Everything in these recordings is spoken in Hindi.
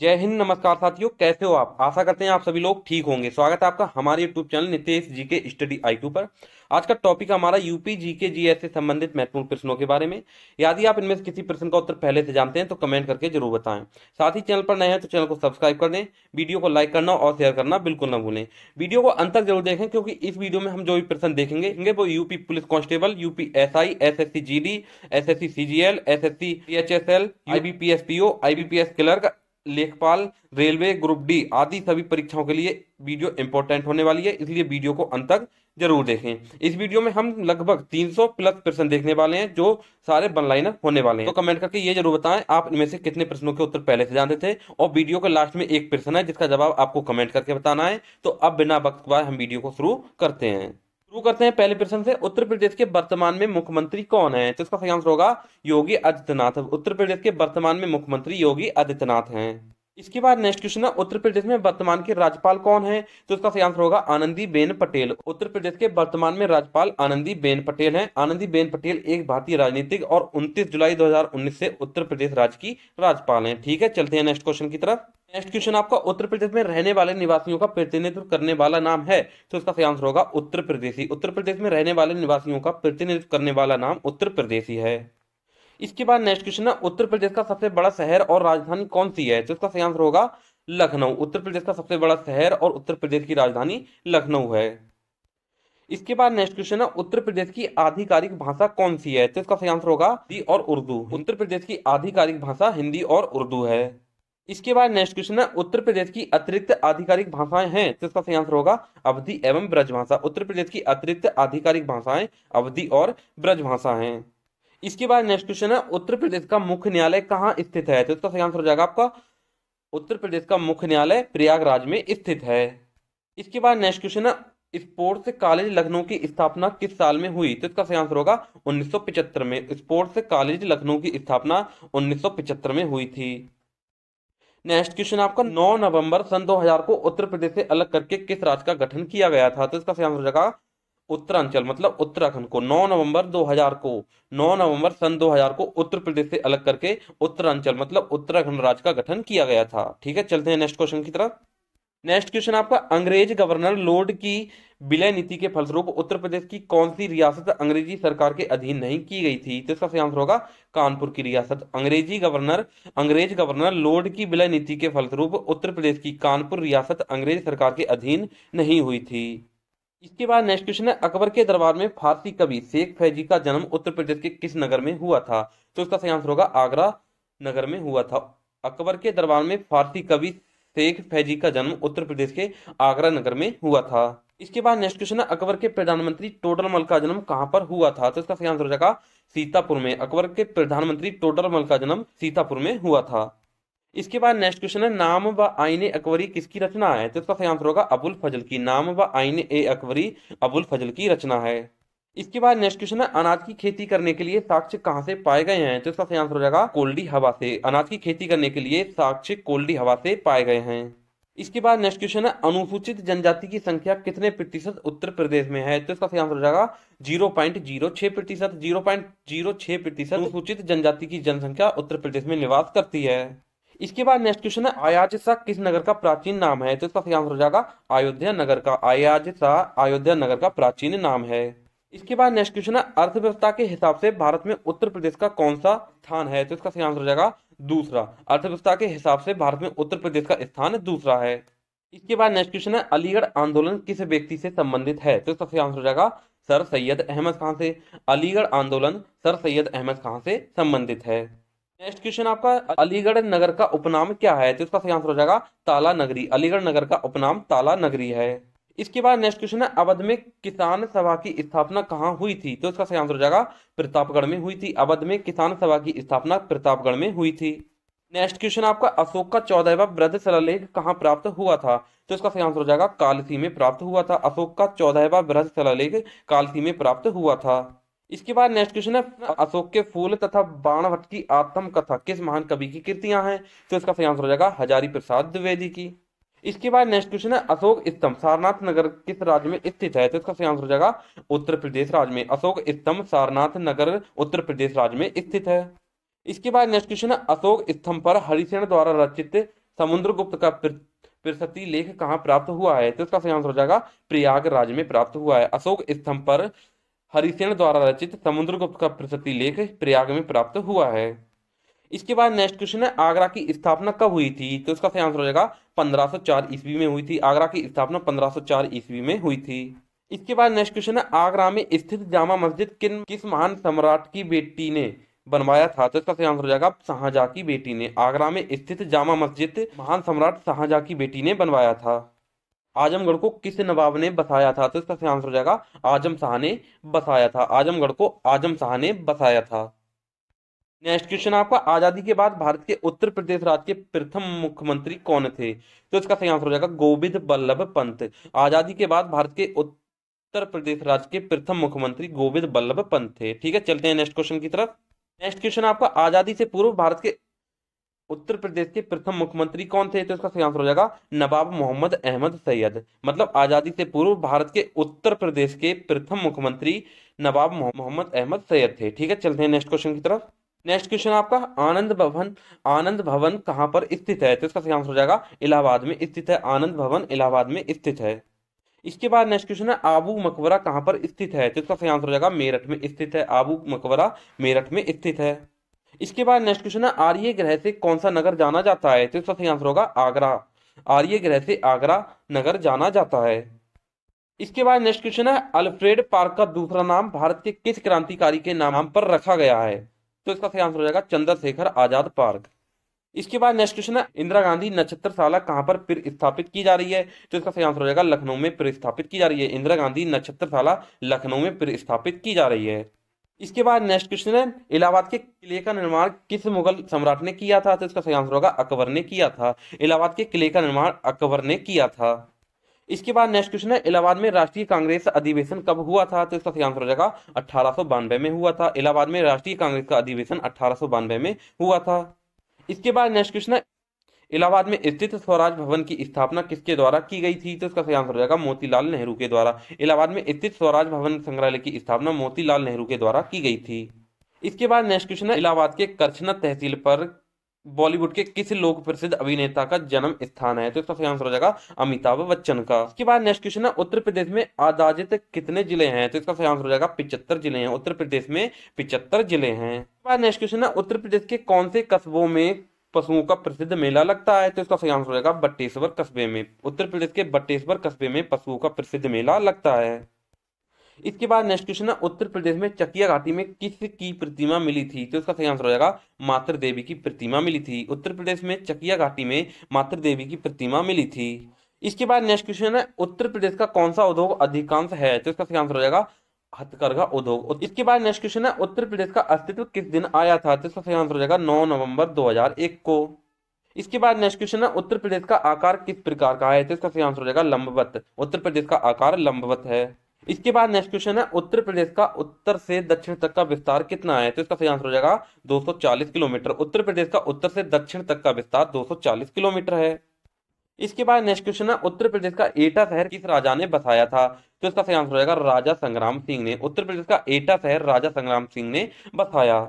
जय हिंद नमस्कार साथियों कैसे हो आप आशा करते हैं आप सभी लोग ठीक होंगे स्वागत है आपका हमारे यूट्यूब चैनल नितेश जी के स्टडी आई पर आज का टॉपिक हमारा यूपी जी के जी से संबंधित महत्वपूर्ण प्रश्नों के बारे में यदि आप इनमें से किसी प्रश्न का उत्तर पहले से जानते हैं तो कमेंट करके जरूर बताएं साथ ही चैनल पर नए हैं तो चैनल को सब्सक्राइब कर दें वीडियो को लाइक करना और शेयर करना बिल्कुल न भूलें वीडियो को अंत तक जरूर देखें क्योंकि इस वीडियो में हम जो भी प्रश्न देखेंगे वो UP police constable UP S I S S C G D S S C C G L S S C H S L I B P S P O I B P S clerk लेखपाल रेलवे ग्रुप डी आदि सभी परीक्षाओं के लिए वीडियो इंपॉर्टेंट होने वाली है इसलिए वीडियो को अंत तक जरूर देखें इस वीडियो में हम लगभग 300 प्लस प्रश्न देखने वाले हैं जो सारे बनलाइन होने वाले हैं तो कमेंट करके ये जरूर बताएं आप इनमें से कितने प्रश्नों के उत्तर पहले से जानते थे और वीडियो के लास्ट में एक प्रश्न है जिसका जवाब आपको कमेंट करके बताना है तो अब बिना वक्त हम वीडियो को शुरू करते हैं शुरू करते हैं पहले प्रश्न से उत्तर प्रदेश के वर्तमान में मुख्यमंत्री कौन है तो इसका सही आंसर होगा योगी आदित्यनाथ उत्तर प्रदेश के वर्तमान में मुख्यमंत्री योगी आदित्यनाथ हैं इसके बाद नेक्स्ट क्वेश्चन है उत्तर प्रदेश में वर्तमान के राज्यपाल कौन है तो इसका सही आंसर होगा आनंदी बेन पटेल उत्तर प्रदेश के वर्तमान में राज्यपाल आनंदी बेन पटेल हैं आनंदी बेन पटेल एक भारतीय राजनीतिक और 29 जुलाई 2019 से उत्तर प्रदेश राज्य की राज्यपाल हैं ठीक है चलते हैं नेक्स्ट क्वेश्चन की तरफ नेक्स्ट क्वेश्चन आपका उत्तर प्रदेश में रहने वाले निवासियों का प्रतिनिधित्व करने वाला नाम है तो इसका सही आंसर होगा उत्तर प्रदेशी उत्तर प्रदेश में रहने वाले निवासियों का प्रतिनिधित्व करने वाला नाम उत्तर प्रदेशी है इसके बाद नेक्स्ट क्वेश्चन है उत्तर प्रदेश का सबसे बड़ा शहर और राजधानी कौन सी है तो इसका सही आंसर होगा लखनऊ उत्तर प्रदेश का सबसे बड़ा शहर और उत्तर प्रदेश की राजधानी लखनऊ है इसके बाद नेक्स्ट क्वेश्चन है उत्तर प्रदेश की आधिकारिक भाषा कौन सी है तो इसका सही आंसर होगा हिंदी और उर्दू उत्तर प्रदेश की आधिकारिक भाषा हिंदी और उर्दू है इसके बाद नेक्स्ट क्वेश्चन है उत्तर प्रदेश की अतिरिक्त आधिकारिक भाषाएं हैं तो इसका सही आंसर होगा अवधि एवं ब्रजभाषा उत्तर प्रदेश की अतिरिक्त आधिकारिक भाषाएं अवधि और ब्रजभाषा हैं इसके बाद नेक्स्ट क्वेश्चन है उत्तर प्रदेश का मुख्य न्यायालय कहाँ स्थित है तो इसका सही आंसर हो जाएगा आपका उत्तर प्रदेश का मुख्य न्यायालय प्रयागराज में स्थित है इसके बाद नेक्स्ट क्वेश्चन है स्पोर्ट्स कॉलेज लखनऊ की स्थापना किस साल में हुई तो इसका सही आंसर होगा 1975 में स्पोर्ट्स कॉलेज लखनऊ की स्थापना 1975 में हुई थी नेक्स्ट क्वेश्चन आपका 9 नवंबर सन 2000 को उत्तर प्रदेश से अलग करके किस राज्य का गठन किया गया था तो इसका सही आंसर हो जाएगा उत्तरांचल मतलब उत्तराखंड को 9 नवंबर 2000 को 9 नवंबर सन 2000 को उत्तर प्रदेश से अलग करके उत्तरांचल मतलब उत्तराखंड राज्य का गठन किया गया था ठीक है चलते हैं नेक्स्ट क्वेश्चन की तरफ नेक्स्ट क्वेश्चन आपका अंग्रेज गवर्नर लोर्ड की विलय नीति के फलस्वरूप उत्तर प्रदेश की कौन सी रियासत अंग्रेजी सरकार के अधीन नहीं की गई थी तो इसका सही आंसर होगा कानपुर की रियासत अंग्रेजी गवर्नर अंग्रेज गवर्नर लोड की विलय नीति के फलस्वरूप उत्तर प्रदेश की कानपुर रियासत अंग्रेज सरकार के अधीन नहीं हुई थी इसके बाद नेक्स्ट क्वेश्चन है अकबर के दरबार में फारसी कवि शेख फैजी का जन्म उत्तर प्रदेश के किस नगर में हुआ था तो इसका सही आंसर होगा आगरा नगर में हुआ था अकबर के दरबार में फारसी कवि शेख फैजी का जन्म उत्तर प्रदेश के आगरा नगर में हुआ था इसके बाद नेक्स्ट क्वेश्चन है अकबर के प्रधानमंत्री टोटल मल का जन्म कहां पर हुआ था तो इसका सही आंसर हो जाएगा सीतापुर में अकबर के प्रधानमंत्री मल का जन्म सीतापुर में हुआ था इसके बाद नेक्स्ट क्वेश्चन है नाम व आईने अकबरी किसकी रचना है तो इसका सही आंसर होगा अबुल फजल की नाम व आईने ए अकबरी अबुल फजल की रचना है इसके बाद नेक्स्ट क्वेश्चन है अनाज की खेती करने के लिए साक्ष्य कहाँ से पाए गए हैं तो इसका सही आंसर हो जाएगा कोल्डी हवा से अनाज की खेती करने के लिए साक्ष्य कोल्डी हवा से पाए गए हैं इसके बाद नेक्स्ट क्वेश्चन है अनुसूचित जनजाति की संख्या कितने प्रतिशत उत्तर प्रदेश में है तो इसका सही आंसर हो जाएगा जीरो पॉइंट जीरो छह प्रतिशत जीरो पॉइंट जीरो छह प्रतिशत अनुसूचित जनजाति की जनसंख्या उत्तर प्रदेश में निवास करती है इसके बाद नेक्स्ट क्वेश्चन है अयाज शाह किस नगर का प्राचीन नाम है तो इसका सही आंसर हो जाएगा अयोध्या नगर का अयाज शाह अयोध्या नगर का प्राचीन नाम है इसके बाद नेक्स्ट क्वेश्चन है अर्थव्यवस्था के हिसाब से भारत में उत्तर प्रदेश का कौन सा स्थान है तो इसका सही आंसर हो जाएगा दूसरा अर्थव्यवस्था के हिसाब से भारत में उत्तर प्रदेश का स्थान दूसरा है इसके बाद नेक्स्ट क्वेश्चन है अलीगढ़ आंदोलन किस व्यक्ति से संबंधित है तो सबसे आंसर हो जाएगा सर सैयद अहमद खान से अलीगढ़ आंदोलन सर सैयद अहमद खान से संबंधित है नेक्स्ट क्वेश्चन आपका अलीगढ़ नगर का उपनाम क्या है तो इसका सही आंसर हो जाएगा ताला नगरी अलीगढ़ नगर का उपनाम ताला नगरी है इसके बाद नेक्स्ट क्वेश्चन है अवध में किसान सभा की स्थापना कहाँ हुई थी तो इसका सही आंसर हो जाएगा प्रतापगढ़ में हुई थी अवध में किसान सभा की स्थापना प्रतापगढ़ में हुई थी नेक्स्ट क्वेश्चन आपका अशोक का चौदहवा वृद्ध शिलालेख कहाँ प्राप्त हुआ था तो इसका सही आंसर हो जाएगा कालसी में प्राप्त हुआ था अशोक का चौदहवा वृद्ध शिलालेख कालसी में प्राप्त हुआ था इसके बाद नेक्स्ट क्वेश्चन है अशोक के फूल तथा बाणभट्ट की आत्मकथा किस महान कवि की कृतियां हैं तो इसका सही आंसर हो जाएगा हजारी प्रसाद द्विवेदी की इसके बाद नेक्स्ट क्वेश्चन है अशोक स्तंभ सारनाथ नगर किस राज्य में स्थित है तो इसका सही आंसर हो जाएगा उत्तर प्रदेश राज्य में अशोक स्तंभ सारनाथ नगर उत्तर प्रदेश राज्य में स्थित है इसके बाद नेक्स्ट क्वेश्चन है अशोक स्तंभ पर हरिसेन द्वारा रचित समुद्र गुप्त का प्रशस्ति लेख कहाँ प्राप्त हुआ है तो इसका सही आंसर हो जाएगा प्रयागराज में प्राप्त हुआ है अशोक स्तंभ पर हरिसेन द्वारा रचित समुद्र गुप्त का प्रशस्ति लेख प्रयाग में प्राप्त हुआ है इसके बाद नेक्स्ट क्वेश्चन है आगरा की स्थापना कब हुई थी तो इसका सही आंसर हो जाएगा 1504 ईस्वी में हुई थी आगरा की स्थापना 1504 ईस्वी में हुई थी इसके बाद नेक्स्ट क्वेश्चन है आगरा में स्थित जामा मस्जिद किन किस महान सम्राट की बेटी ने बनवाया था तो इसका सही आंसर हो जाएगा शाहजहा की बेटी ने आगरा में स्थित जामा मस्जिद महान सम्राट शाहजहा की बेटी ने बनवाया था आजमगढ़ को किस नवाब ने बसाया था तो इसका सही आंसर हो जाएगा आजम शाह ने बसाया था आजमगढ़ को आजम शाह ने बसाया था नेक्स्ट क्वेश्चन आपका आजादी के बाद भारत के उत्तर प्रदेश राज्य के प्रथम मुख्यमंत्री कौन थे तो इसका सही आंसर हो जाएगा गोविंद बल्लभ पंत आजादी के बाद भारत के उत्तर प्रदेश राज्य के प्रथम मुख्यमंत्री गोविंद बल्लभ पंत थे ठीक है चलते हैं नेक्स्ट क्वेश्चन की तरफ नेक्स्ट क्वेश्चन आपका आजादी से पूर्व भारत के उत्तर प्रदेश के प्रथम मुख्यमंत्री कौन थे तो इसका सही आंसर हो जाएगा नवाब मोहम्मद अहमद सैयद मतलब आजादी से पूर्व भारत के उत्तर प्रदेश के प्रथम मुख्यमंत्री नवाब मोहम्मद अहमद सैयद थे ठीक है चलते हैं नेक्स्ट क्वेश्चन की तरफ नेक्स्ट क्वेश्चन आपका आनंद भवन आनंद भवन कहां पर स्थित है तो इसका सही आंसर हो जाएगा इलाहाबाद में स्थित है आनंद भवन इलाहाबाद में स्थित है इसके बाद नेक्स्ट क्वेश्चन है आबू मकबरा कहां पर स्थित है तो इसका सही आंसर हो जाएगा मेरठ में स्थित है आबू मकबरा मेरठ में स्थित है इसके बाद नेक्स्ट क्वेश्चन है आर्य ग्रह से कौन सा नगर जाना जाता है तो इसका सही आंसर होगा आगरा आर्य ग्रह से आगरा नगर जाना जाता है इसके बाद नेक्स्ट क्वेश्चन है अल्फ्रेड पार्क का दूसरा नाम भारत के किस क्रांतिकारी के नाम पर रखा गया है तो इसका सही आंसर हो जाएगा चंद्रशेखर आजाद पार्क इसके बाद नेक्स्ट क्वेश्चन है इंदिरा गांधी नक्षत्रशाला कहां पर फिर स्थापित की जा रही है तो इसका सही आंसर हो जाएगा लखनऊ में फिर स्थापित की जा रही है इंदिरा गांधी नक्षत्रशाला लखनऊ में फिर स्थापित की जा रही है इसके बाद नेक्स्ट क्वेश्चन है इलाहाबाद के किले का निर्माण किस मुगल सम्राट ने किया था तो इसका सही आंसर होगा अकबर ने किया था इलाहाबाद के किले का निर्माण अकबर ने किया था इसके बाद नेक्स्ट क्वेश्चन है इलाहाबाद में राष्ट्रीय कांग्रेस अधिवेशन कब हुआ था तो इसका सही आंसर हो जाएगा अठारह में हुआ था इलाहाबाद में राष्ट्रीय कांग्रेस का अधिवेशन अठारह में हुआ था इसके बाद नेक्स्ट क्वेश्चन है इलाहाबाद में स्थित स्वराज भवन की स्थापना किसके द्वारा की गई थी तो इसका सही आंसर हो जाएगा मोतीलाल नेहरू के द्वारा इलाहाबाद में स्थित स्वराज भवन संग्रहालय की स्थापना मोतीलाल नेहरू के द्वारा की गई थी इसके बाद नेक्स्ट क्वेश्चन है इलाहाबाद के करछना तहसील पर बॉलीवुड के किस लोक प्रसिद्ध अभिनेता का जन्म स्थान है तो इसका सही आंसर हो जाएगा अमिताभ बच्चन का इसके बाद नेक्स्ट क्वेश्चन है उत्तर प्रदेश में आदाजित कितने जिले हैं तो इसका सही आंसर हो जाएगा पिचहत्तर जिले हैं उत्तर प्रदेश में पिचहत्तर जिले हैं इसके बाद नेक्स्ट क्वेश्चन है उत्तर प्रदेश के कौन से कस्बों में पशुओं का प्रसिद्ध मेला लगता है तो इसका सही आंसर हो जाएगा बट्टेश्वर कस्बे में उत्तर प्रदेश के बट्टेश्वर कस्बे में पशुओं का प्रसिद्ध मेला लगता है इसके बाद नेक्स्ट क्वेश्चन है उत्तर प्रदेश में चकिया घाटी में किस की प्रतिमा मिली थी तो इसका सही आंसर हो जाएगा मातृ देवी की प्रतिमा मिली थी उत्तर प्रदेश में चकिया घाटी में मातृ देवी की प्रतिमा मिली थी इसके बाद नेक्स्ट क्वेश्चन है उत्तर प्रदेश का कौन सा उद्योग अधिकांश है तो इसका सही आंसर हो जाएगा हथकरघा उद्योग इसके बाद नेक्स्ट क्वेश्चन है उत्तर प्रदेश का अस्तित्व किस दिन आया था तो इसका सही आंसर हो जाएगा नौ नवंबर एक को इसके बाद नेक्स्ट क्वेश्चन है उत्तर प्रदेश का आकार किस प्रकार का है तो इसका सही आंसर हो जाएगा लंबवत उत्तर प्रदेश का आकार लंबवत है इसके बाद नेक्स्ट क्वेश्चन है उत्तर प्रदेश का उत्तर से दक्षिण तक का विस्तार कितना है तो इसका सही आंसर हो जाएगा 240 किलोमीटर उत्तर प्रदेश का उत्तर से दक्षिण तक का विस्तार 240 किलोमीटर है इसके बाद नेक्स्ट क्वेश्चन है उत्तर प्रदेश का एटा शहर किस राजा ने बसाया था तो इसका सही आंसर हो जाएगा राजा संग्राम सिंह ने उत्तर प्रदेश का एटा शहर राजा संग्राम सिंह ने बसाया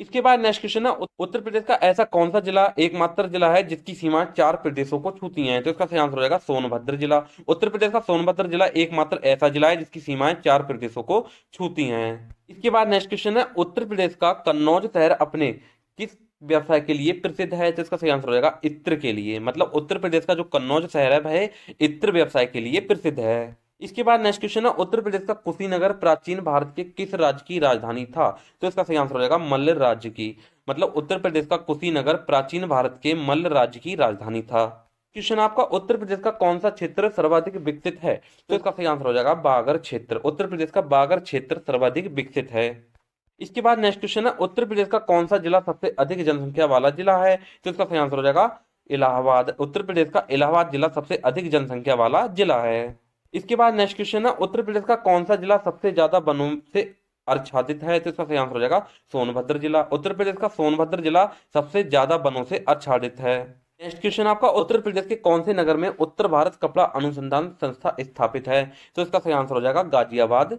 इसके बाद नेक्स्ट क्वेश्चन है उत्तर प्रदेश का ऐसा कौन सा जिला एकमात्र जिला है जिसकी सीमा चार प्रदेशों को छूती हैं तो इसका सही आंसर हो जाएगा सोनभद्र जिला उत्तर प्रदेश का सोनभद्र जिला एकमात्र ऐसा जिला है जिसकी सीमाएं चार प्रदेशों को छूती हैं इसके बाद नेक्स्ट क्वेश्चन है उत्तर प्रदेश का कन्नौज शहर अपने किस व्यवसाय के लिए प्रसिद्ध है तो इसका सही आंसर हो जाएगा इत्र के लिए मतलब उत्तर प्रदेश का जो कन्नौज शहर है वह इत्र व्यवसाय के लिए प्रसिद्ध है इसके बाद नेक्स्ट क्वेश्चन है उत्तर प्रदेश का कुशीनगर प्राचीन भारत के किस राज्य की राजधानी था तो इसका सही आंसर हो जाएगा मल्ल राज्य की मतलब उत्तर प्रदेश का कुशीनगर प्राचीन भारत के मल्ल राज्य की राजधानी था क्वेश्चन आपका उत्तर प्रदेश का कौन सा क्षेत्र सर्वाधिक विकसित है तो इसका सही आंसर हो जाएगा बागर क्षेत्र उत्तर प्रदेश का बागर क्षेत्र सर्वाधिक विकसित है इसके बाद नेक्स्ट क्वेश्चन है उत्तर प्रदेश का कौन सा जिला सबसे अधिक जनसंख्या वाला जिला है तो इसका सही आंसर हो जाएगा इलाहाबाद उत्तर प्रदेश का इलाहाबाद जिला सबसे अधिक जनसंख्या वाला जिला है इसके बाद नेक्स्ट क्वेश्चन है उत्तर प्रदेश का कौन सा जिला सबसे ज्यादा वनों से आच्छादित है तो इसका सही आंसर हो जाएगा सोनभद्र जिला उत्तर प्रदेश का सोनभद्र जिला सबसे ज्यादा वनों से आच्छादित है नेक्स्ट क्वेश्चन आपका उत्तर प्रदेश के कौन से नगर में उत्तर भारत कपड़ा अनुसंधान संस्था स्थापित है तो इसका सही आंसर हो जाएगा गाजियाबाद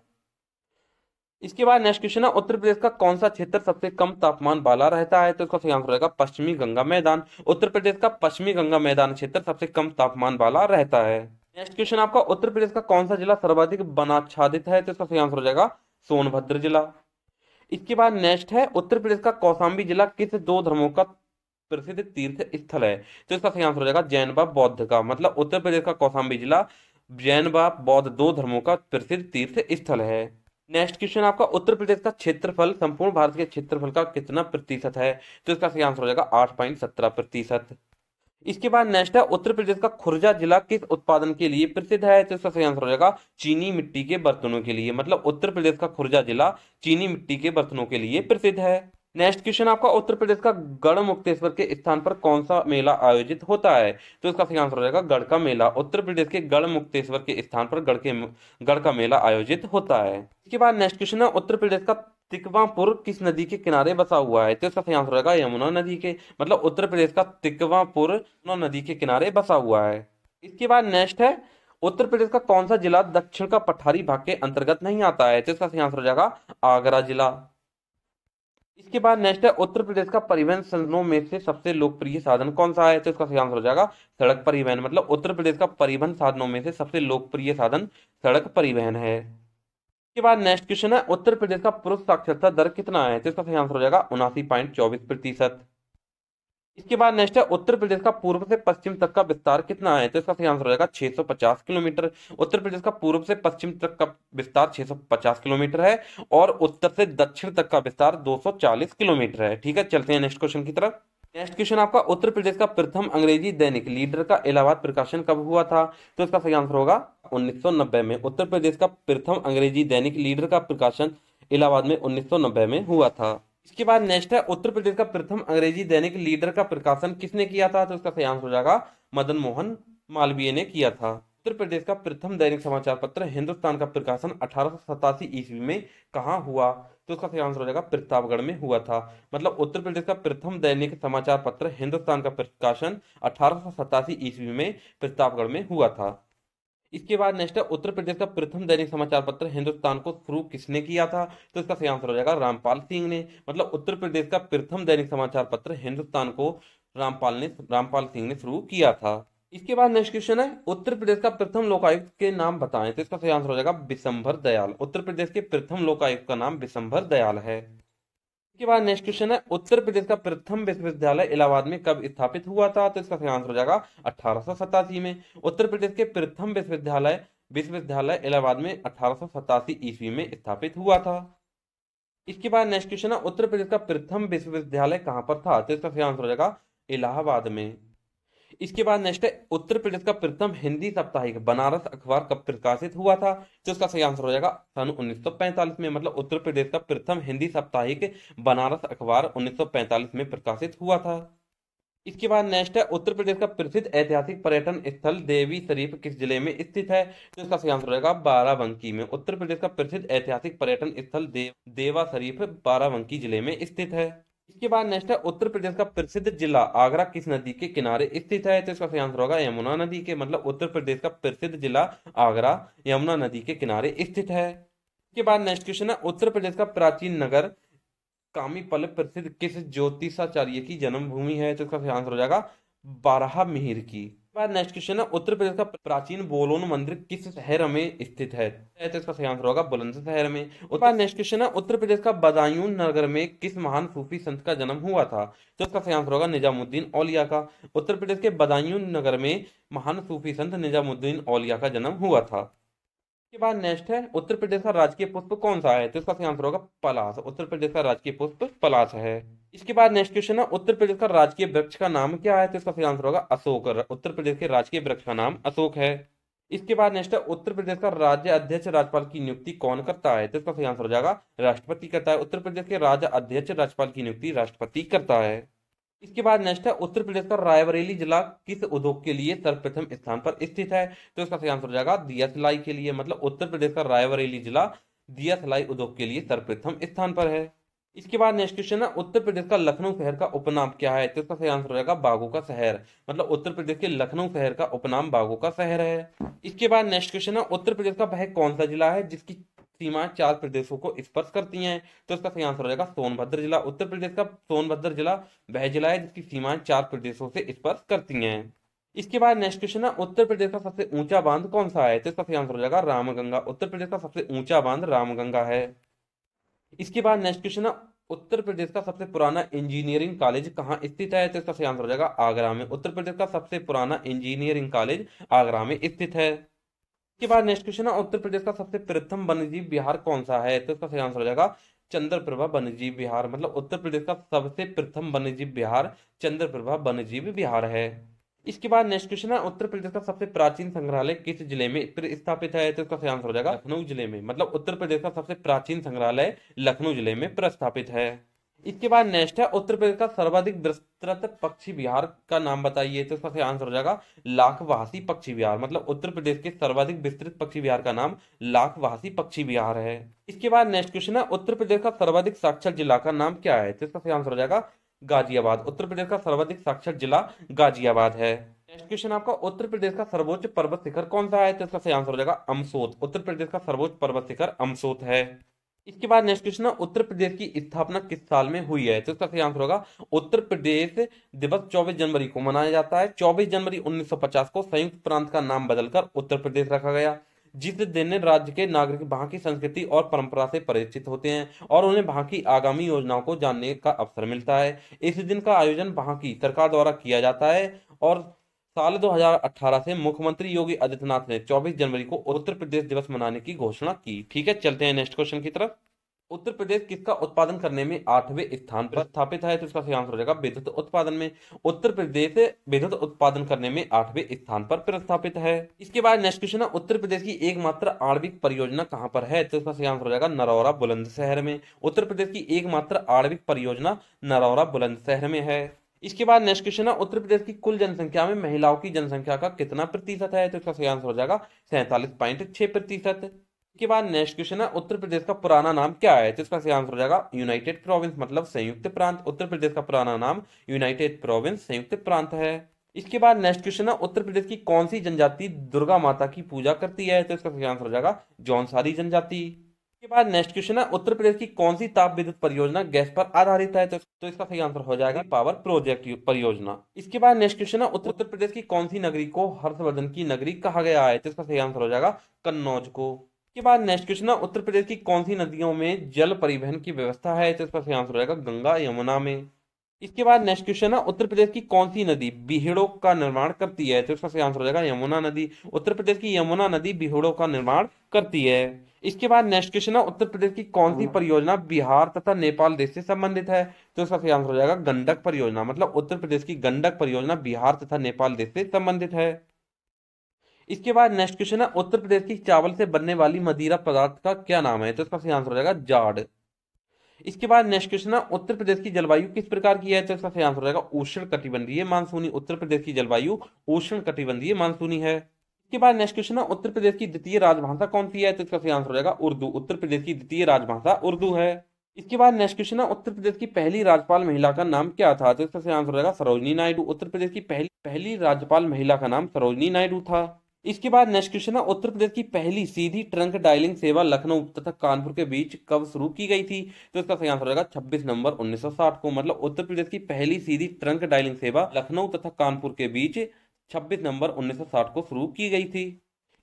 इसके बाद नेक्स्ट क्वेश्चन है उत्तर प्रदेश का कौन सा क्षेत्र सबसे कम तापमान वाला रहता है तो इसका सही आंसर हो जाएगा पश्चिमी गंगा मैदान उत्तर प्रदेश का पश्चिमी गंगा मैदान क्षेत्र सबसे कम तापमान वाला रहता है नेक्स्ट क्वेश्चन आपका उत्तर प्रदेश का कौन सा जिला सर्वाधिक बनाच्छादित है तो इसका सही आंसर हो जाएगा सोनभद्र जिला इसके बाद नेक्स्ट है उत्तर प्रदेश का कौशाम्बी जिला किस दो धर्मों का प्रसिद्ध तीर्थ स्थल है तो इसका सही आंसर हो जाएगा जैन बौद्ध का मतलब उत्तर प्रदेश का कौशाम्बी जिला जैन बौद्ध दो धर्मों का प्रसिद्ध तीर्थ स्थल है नेक्स्ट क्वेश्चन आपका उत्तर प्रदेश का क्षेत्रफल संपूर्ण भारत के क्षेत्रफल का कितना प्रतिशत है तो इसका सही आंसर हो जाएगा आठ पॉइंट सत्रह प्रतिशत इसके बाद नेक्स्ट है उत्तर प्रदेश का खुर्जा जिला किस उत्पादन के लिए प्रसिद्ध है तो इसका सही आंसर हो जाएगा चीनी मिट्टी के बर्तनों के लिए मतलब उत्तर प्रदेश का खुर्जा जिला चीनी मिट्टी के बर्तनों के लिए प्रसिद्ध है नेक्स्ट क्वेश्चन आपका उत्तर प्रदेश का गढ़ मुक्तेश्वर के स्थान पर कौन सा मेला आयोजित होता है तो इसका सही आंसर हो जाएगा गढ़ का मेला उत्तर प्रदेश के गढ़ मुक्तेश्वर के स्थान पर गढ़ के गढ़ का मेला आयोजित होता है इसके बाद नेक्स्ट क्वेश्चन है उत्तर प्रदेश का तिकवापुर किस नदी के किनारे बसा हुआ है तो इसका सही आंसर होगा यमुना नदी के मतलब उत्तर प्रदेश का तिकवापुर यमुना नदी के किनारे बसा हुआ है इसके बाद नेक्स्ट है उत्तर प्रदेश का कौन सा जिला दक्षिण का पठारी भाग के अंतर्गत नहीं आता है तो इसका सही आंसर हो जाएगा आगरा जिला इसके बाद नेक्स्ट है उत्तर प्रदेश का परिवहन साधनों में से सबसे लोकप्रिय साधन कौन सा है तो इसका सही आंसर हो जाएगा सड़क परिवहन मतलब उत्तर प्रदेश का परिवहन साधनों में से सबसे लोकप्रिय साधन सड़क परिवहन है उसके बाद नेक्स्ट क्वेश्चन है उत्तर प्रदेश का पुरुष साक्षरता दर कितना है तो इसका सही आंसर हो जाएगा उनासी पॉइंट चौबीस प्रतिशत इसके बाद नेक्स्ट है उत्तर प्रदेश का पूर्व से पश्चिम तक का विस्तार कितना है तो इसका सही आंसर हो जाएगा 650 किलोमीटर उत्तर प्रदेश का पूर्व से पश्चिम तक का विस्तार 650 किलोमीटर है और उत्तर से दक्षिण तक का विस्तार 240 किलोमीटर है ठीक है चलते हैं नेक्स्ट क्वेश्चन की तरफ नेक्स्ट क्वेश्चन आपका उत्तर प्रदेश का प्रथम अंग्रेजी दैनिक लीडर का इलाहाबाद प्रकाशन कब हुआ था तो इसका सही आंसर होगा 1990 में उत्तर प्रदेश का प्रथम अंग्रेजी दैनिक लीडर का प्रकाशन इलाहाबाद में 1990 में हुआ था इसके बाद नेक्स्ट है उत्तर प्रदेश का प्रथम अंग्रेजी दैनिक लीडर का प्रकाशन किसने किया था तो उसका सही आंसर हो जाएगा मदन मोहन मालवीय ने किया था उत्तर प्रदेश का प्रथम दैनिक समाचार पत्र हिंदुस्तान का प्रकाशन अठारह ईस्वी में कहा हुआ तो उसका सही आंसर हो जाएगा प्रतापगढ़ में हुआ था मतलब उत्तर प्रदेश का प्रथम दैनिक समाचार पत्र हिंदुस्तान का प्रकाशन अठारह ईस्वी में प्रतापगढ़ में हुआ था इसके बाद नेक्स्ट है उत्तर प्रदेश का प्रथम दैनिक समाचार पत्र हिंदुस्तान को शुरू किसने किया था तो इसका सही आंसर हो जाएगा रामपाल सिंह ने मतलब उत्तर प्रदेश का प्रथम दैनिक समाचार पत्र हिंदुस्तान को रामपाल ने रामपाल सिंह ने शुरू किया था इसके बाद नेक्स्ट क्वेश्चन है उत्तर प्रदेश का प्रथम लोकायुक्त के नाम बताएं तो इसका सही आंसर हो जाएगा बिसंभर दयाल उत्तर प्रदेश के प्रथम लोकायुक्त का नाम बिशंभर दयाल है इसके बाद नेक्स्ट क्वेश्चन है उत्तर प्रदेश का प्रथम विश्वविद्यालय इलाहाबाद में कब स्थापित हुआ था तो इसका सही आंसर हो जाएगा अठारह में उत्तर प्रदेश के प्रथम विश्वविद्यालय विश्वविद्यालय इलाहाबाद में अठारह ईस्वी में स्थापित हुआ था इसके बाद नेक्स्ट क्वेश्चन है उत्तर प्रदेश का प्रथम विश्वविद्यालय कहां पर था तो इसका सही आंसर हो जाएगा इलाहाबाद में इसके बाद नेक्स्ट है उत्तर प्रदेश का प्रथम हिंदी साप्ताहिक बनारस अखबार कब प्रकाशित हुआ था तो इसका सही आंसर हो जाएगा सन 1945 में मतलब उत्तर प्रदेश का प्रथम हिंदी साप्ताहिक बनारस अखबार 1945 में प्रकाशित हुआ था इसके बाद नेक्स्ट है उत्तर प्रदेश का प्रसिद्ध ऐतिहासिक पर्यटन स्थल देवी शरीफ किस जिले में स्थित है तो इसका सही आंसर होगा बाराबंकी में उत्तर प्रदेश का प्रसिद्ध ऐतिहासिक पर्यटन स्थल देवा शरीफ बाराबंकी जिले में स्थित है इसके बाद नेक्स्ट है उत्तर प्रदेश का प्रसिद्ध जिला आगरा किस नदी के किनारे स्थित है तो इसका सही आंसर होगा यमुना नदी के मतलब उत्तर प्रदेश का प्रसिद्ध जिला आगरा यमुना नदी के किनारे स्थित है इसके बाद नेक्स्ट क्वेश्चन है उत्तर प्रदेश का प्राचीन नगर कामीपल प्रसिद्ध किस ज्योतिषाचार्य की जन्मभूमि है तो इसका सही आंसर हो जाएगा बारह मिहिर की बाद नेक्स्ट क्वेश्चन है उत्तर प्रदेश का प्राचीन बोलोन मंदिर किस शहर में स्थित है तो इसका सही आंसर होगा बुलंद शहर में उसके बाद नेक्स्ट क्वेश्चन है उत्तर प्रदेश का बदायूं नगर में किस महान सूफी संत का जन्म हुआ था तो इसका सही आंसर होगा निजामुद्दीन औलिया का उत्तर प्रदेश के बदायूं नगर में महान सूफी संत निजामुद्दीन औलिया का जन्म हुआ था के बाद नेक्स्ट है उत्तर प्रदेश का राजकीय पुष्प कौन सा है तो इसका सही आंसर होगा पलाश उत्तर प्रदेश का राजकीय पुष्प पलाश है इसके बाद नेक्स्ट क्वेश्चन है उत्तर प्रदेश का राजकीय वृक्ष का नाम क्या है तो इसका सही आंसर होगा अशोक उत्तर प्रदेश के राजकीय वृक्ष का नाम अशोक है इसके बाद नेक्स्ट है उत्तर प्रदेश का राज्य अध्यक्ष राज्यपाल की नियुक्ति कौन करता है तो इसका सही आंसर हो जाएगा राष्ट्रपति करता है उत्तर प्रदेश के राज्य अध्यक्ष राज्यपाल की नियुक्ति राष्ट्रपति करता है इसके बाद नेक्स्ट है उत्तर प्रदेश का रायबरेली जिला किस उद्योग के लिए सर्वप्रथम स्थान पर स्थित है तो इसका सही आंसर हो जाएगा दिया सिलाई के लिए मतलब उत्तर प्रदेश का रायबरेली जिला दिया सिलाई उद्योग के लिए सर्वप्रथम स्थान पर है इसके बाद नेक्स्ट क्वेश्चन है उत्तर प्रदेश का लखनऊ शहर का उपनाम क्या है तो इसका सही आंसर हो जाएगा बागों का शहर मतलब उत्तर प्रदेश के लखनऊ शहर का उपनाम बागो का शहर है इसके बाद नेक्स्ट क्वेश्चन है उत्तर प्रदेश का वह कौन सा जिला है जिसकी सीमा चार प्रदेशों को स्पर्श करती हैं तो इसका सही आंसर हो जाएगा सोनभद्र जिला उत्तर प्रदेश का सोनभद्र जिला वह जिला है जिसकी सीमाएं चार प्रदेशों से स्पर्श करती हैं इसके बाद नेक्स्ट क्वेश्चन है उत्तर प्रदेश का सबसे ऊंचा बांध कौन सा है तो इसका सही आंसर हो जाएगा रामगंगा उत्तर प्रदेश का सबसे ऊंचा बांध रामगंगा है इसके बाद नेक्स्ट क्वेश्चन है उत्तर प्रदेश का सबसे पुराना इंजीनियरिंग कॉलेज कहाँ स्थित है तो इसका सही आंसर हो जाएगा आगरा में उत्तर प्रदेश का सबसे पुराना इंजीनियरिंग कॉलेज आगरा में स्थित है इसके बाद नेक्स्ट क्वेश्चन है उत्तर प्रदेश का सबसे प्रथम वन्यजीव बिहार कौन सा है तो इसका सही आंसर हो जाएगा चंद्रप्रभा वन्यजीव बिहार मतलब उत्तर प्रदेश का सबसे प्रथम वन्यजीव बिहार चंद्रप्रभा वन्यजीव बिहार है इसके बाद नेक्स्ट क्वेश्चन है उत्तर प्रदेश का सबसे प्राचीन संग्रहालय किस जिले में स्थापित है तो इसका सही आंसर हो जाएगा लखनऊ जिले में मतलब उत्तर प्रदेश का सबसे प्राचीन संग्रहालय लखनऊ जिले में प्रस्थापित है इसके बाद नेक्स्ट है उत्तर प्रदेश का सर्वाधिक विस्तृत पक्षी विहार का नाम बताइए तो इसका सही आंसर हो जाएगा लाखवासी पक्षी विहार मतलब उत्तर प्रदेश के सर्वाधिक विस्तृत पक्षी विहार का नाम लाखवासी पक्षी विहार है इसके बाद नेक्स्ट क्वेश्चन है उत्तर प्रदेश का सर्वाधिक साक्षर जिला का नाम क्या है तो इसका सही आंसर हो जाएगा गाजियाबाद उत्तर प्रदेश का सर्वाधिक साक्षर जिला गाजियाबाद है नेक्स्ट क्वेश्चन आपका उत्तर प्रदेश का सर्वोच्च पर्वत शिखर कौन सा है तो इसका सही आंसर हो जाएगा अमसोत उत्तर प्रदेश का सर्वोच्च पर्वत शिखर अमसोत है इसके बाद नेक्स्ट क्वेश्चन है उत्तर प्रदेश की स्थापना किस साल में हुई है तो इसका सही आंसर होगा उत्तर प्रदेश दिवस 24 जनवरी को मनाया जाता है 24 जनवरी 1950 को संयुक्त प्रांत का नाम बदलकर उत्तर प्रदेश रखा गया जिस दिन राज्य के नागरिक वहां की संस्कृति और परंपरा से परिचित होते हैं और उन्हें वहां की आगामी योजनाओं को जानने का अवसर मिलता है इस दिन का आयोजन वहां की सरकार द्वारा किया जाता है और साल 2018 से मुख्यमंत्री योगी आदित्यनाथ ने 24 जनवरी को उत्तर प्रदेश दिवस मनाने की घोषणा की ठीक है चलते हैं नेक्स्ट क्वेश्चन की तरफ उत्तर प्रदेश किसका उत्पादन करने में आठवें स्थान पर स्थापित है तो इसका सही आंसर हो जाएगा विद्युत उत्पादन में उत्तर प्रदेश विद्युत उत्पादन करने में आठवें स्थान पर प्रस्थापित है इसके बाद नेक्स्ट क्वेश्चन है उत्तर प्रदेश की एकमात्र आणविक परियोजना कहाँ पर है तो इसका सही आंसर हो जाएगा नरौरा बुलंदशहर में उत्तर प्रदेश की एकमात्र आणविक परियोजना नरौरा बुलंदशहर में है इसके बाद नेक्स्ट क्वेश्चन है उत्तर प्रदेश की कुल जनसंख्या में महिलाओं की जनसंख्या का कितना प्रतिशत है तो इसका सही आंसर हो जाएगा सैंतालीस पॉइंट छह प्रतिशत के बाद नेक्स्ट क्वेश्चन है उत्तर प्रदेश का पुराना नाम क्या है जिसका सही आंसर हो जाएगा यूनाइटेड प्रोविंस मतलब संयुक्त प्रांत उत्तर प्रदेश का पुराना नाम यूनाइटेड प्रोविंस संयुक्त प्रांत है इसके बाद नेक्स्ट क्वेश्चन है उत्तर प्रदेश की कौन सी जनजाति दुर्गा माता की पूजा करती है तो इसका सही आंसर हो जाएगा जौनसारी जनजाति इसके बाद नेक्स्ट क्वेश्चन है उत्तर प्रदेश की कौन सी ताप विद्युत परियोजना गैस पर आधारित है तो, तो इसका सही आंसर हो जाएगा पावर प्रोजेक्ट परियोजना इसके बाद नेक्स्ट क्वेश्चन है उत्तर प्रदेश की कौन सी नगरी को हर्षवर्धन की नगरी कहा गया है तो इसका सही आंसर हो जाएगा कन्नौज को के बाद नेक्स्ट क्वेश्चन है उत्तर प्रदेश की कौन सी नदियों में जल परिवहन की व्यवस्था है तो इसका आंसर हो जाएगा गंगा यमुना में इसके बाद नेक्स्ट क्वेश्चन है उत्तर प्रदेश की कौन सी नदी बिहड़ो का निर्माण करती है तो इसका सही आंसर हो जाएगा यमुना नदी उत्तर प्रदेश की यमुना नदी बिहेड़ों का निर्माण करती है इसके बाद नेक्स्ट क्वेश्चन है उत्तर प्रदेश की कौन सी हाँ। परियोजना बिहार तथा नेपाल देश से संबंधित है तो इसका सही आंसर हो जाएगा गंडक परियोजना मतलब उत्तर प्रदेश की गंडक परियोजना बिहार तथा नेपाल देश से संबंधित है इसके बाद नेक्स्ट क्वेश्चन है उत्तर प्रदेश की चावल से बनने वाली मदिरा पदार्थ का क्या नाम है तो इसका सही आंसर हो जाएगा जाड़ इसके बाद नेक्स्ट क्वेश्चन है उत्तर प्रदेश की जलवायु किस प्रकार की है तो इसका सही आंसर हो जाएगा उष्ण कटिबंधीय मानसूनी उत्तर प्रदेश की जलवायु उष्ण कटिबंधीय मानसूनी है इसके बाद नेक्स्ट क्वेश्चन है उत्तर प्रदेश की द्वितीय राजभाषा कौन सी है तो इसका सही आंसर हो जाएगा उर्दू उत्तर प्रदेश की द्वितीय राजभाषा उर्दू है इसके बाद नेक्स्ट क्वेश्चन है उत्तर प्रदेश की पहली राज्यपाल महिला का नाम क्या था तो इसका सही आंसर हो जाएगा सरोजनी नायडू उत्तर प्रदेश की पहली पहली राज्यपाल महिला का नाम सरोजनी नायडू था इसके बाद नेक्स्ट क्वेश्चन है उत्तर प्रदेश की पहली सीधी ट्रंक डायलिंग सेवा लखनऊ तथा कानपुर के बीच कब शुरू की गई थी तो इसका सही आंसर होगा 26 नवंबर 1960 को मतलब उत्तर प्रदेश की पहली सीधी ट्रंक डायलिंग सेवा लखनऊ तथा कानपुर के बीच 26 नवंबर 1960 को शुरू की गई थी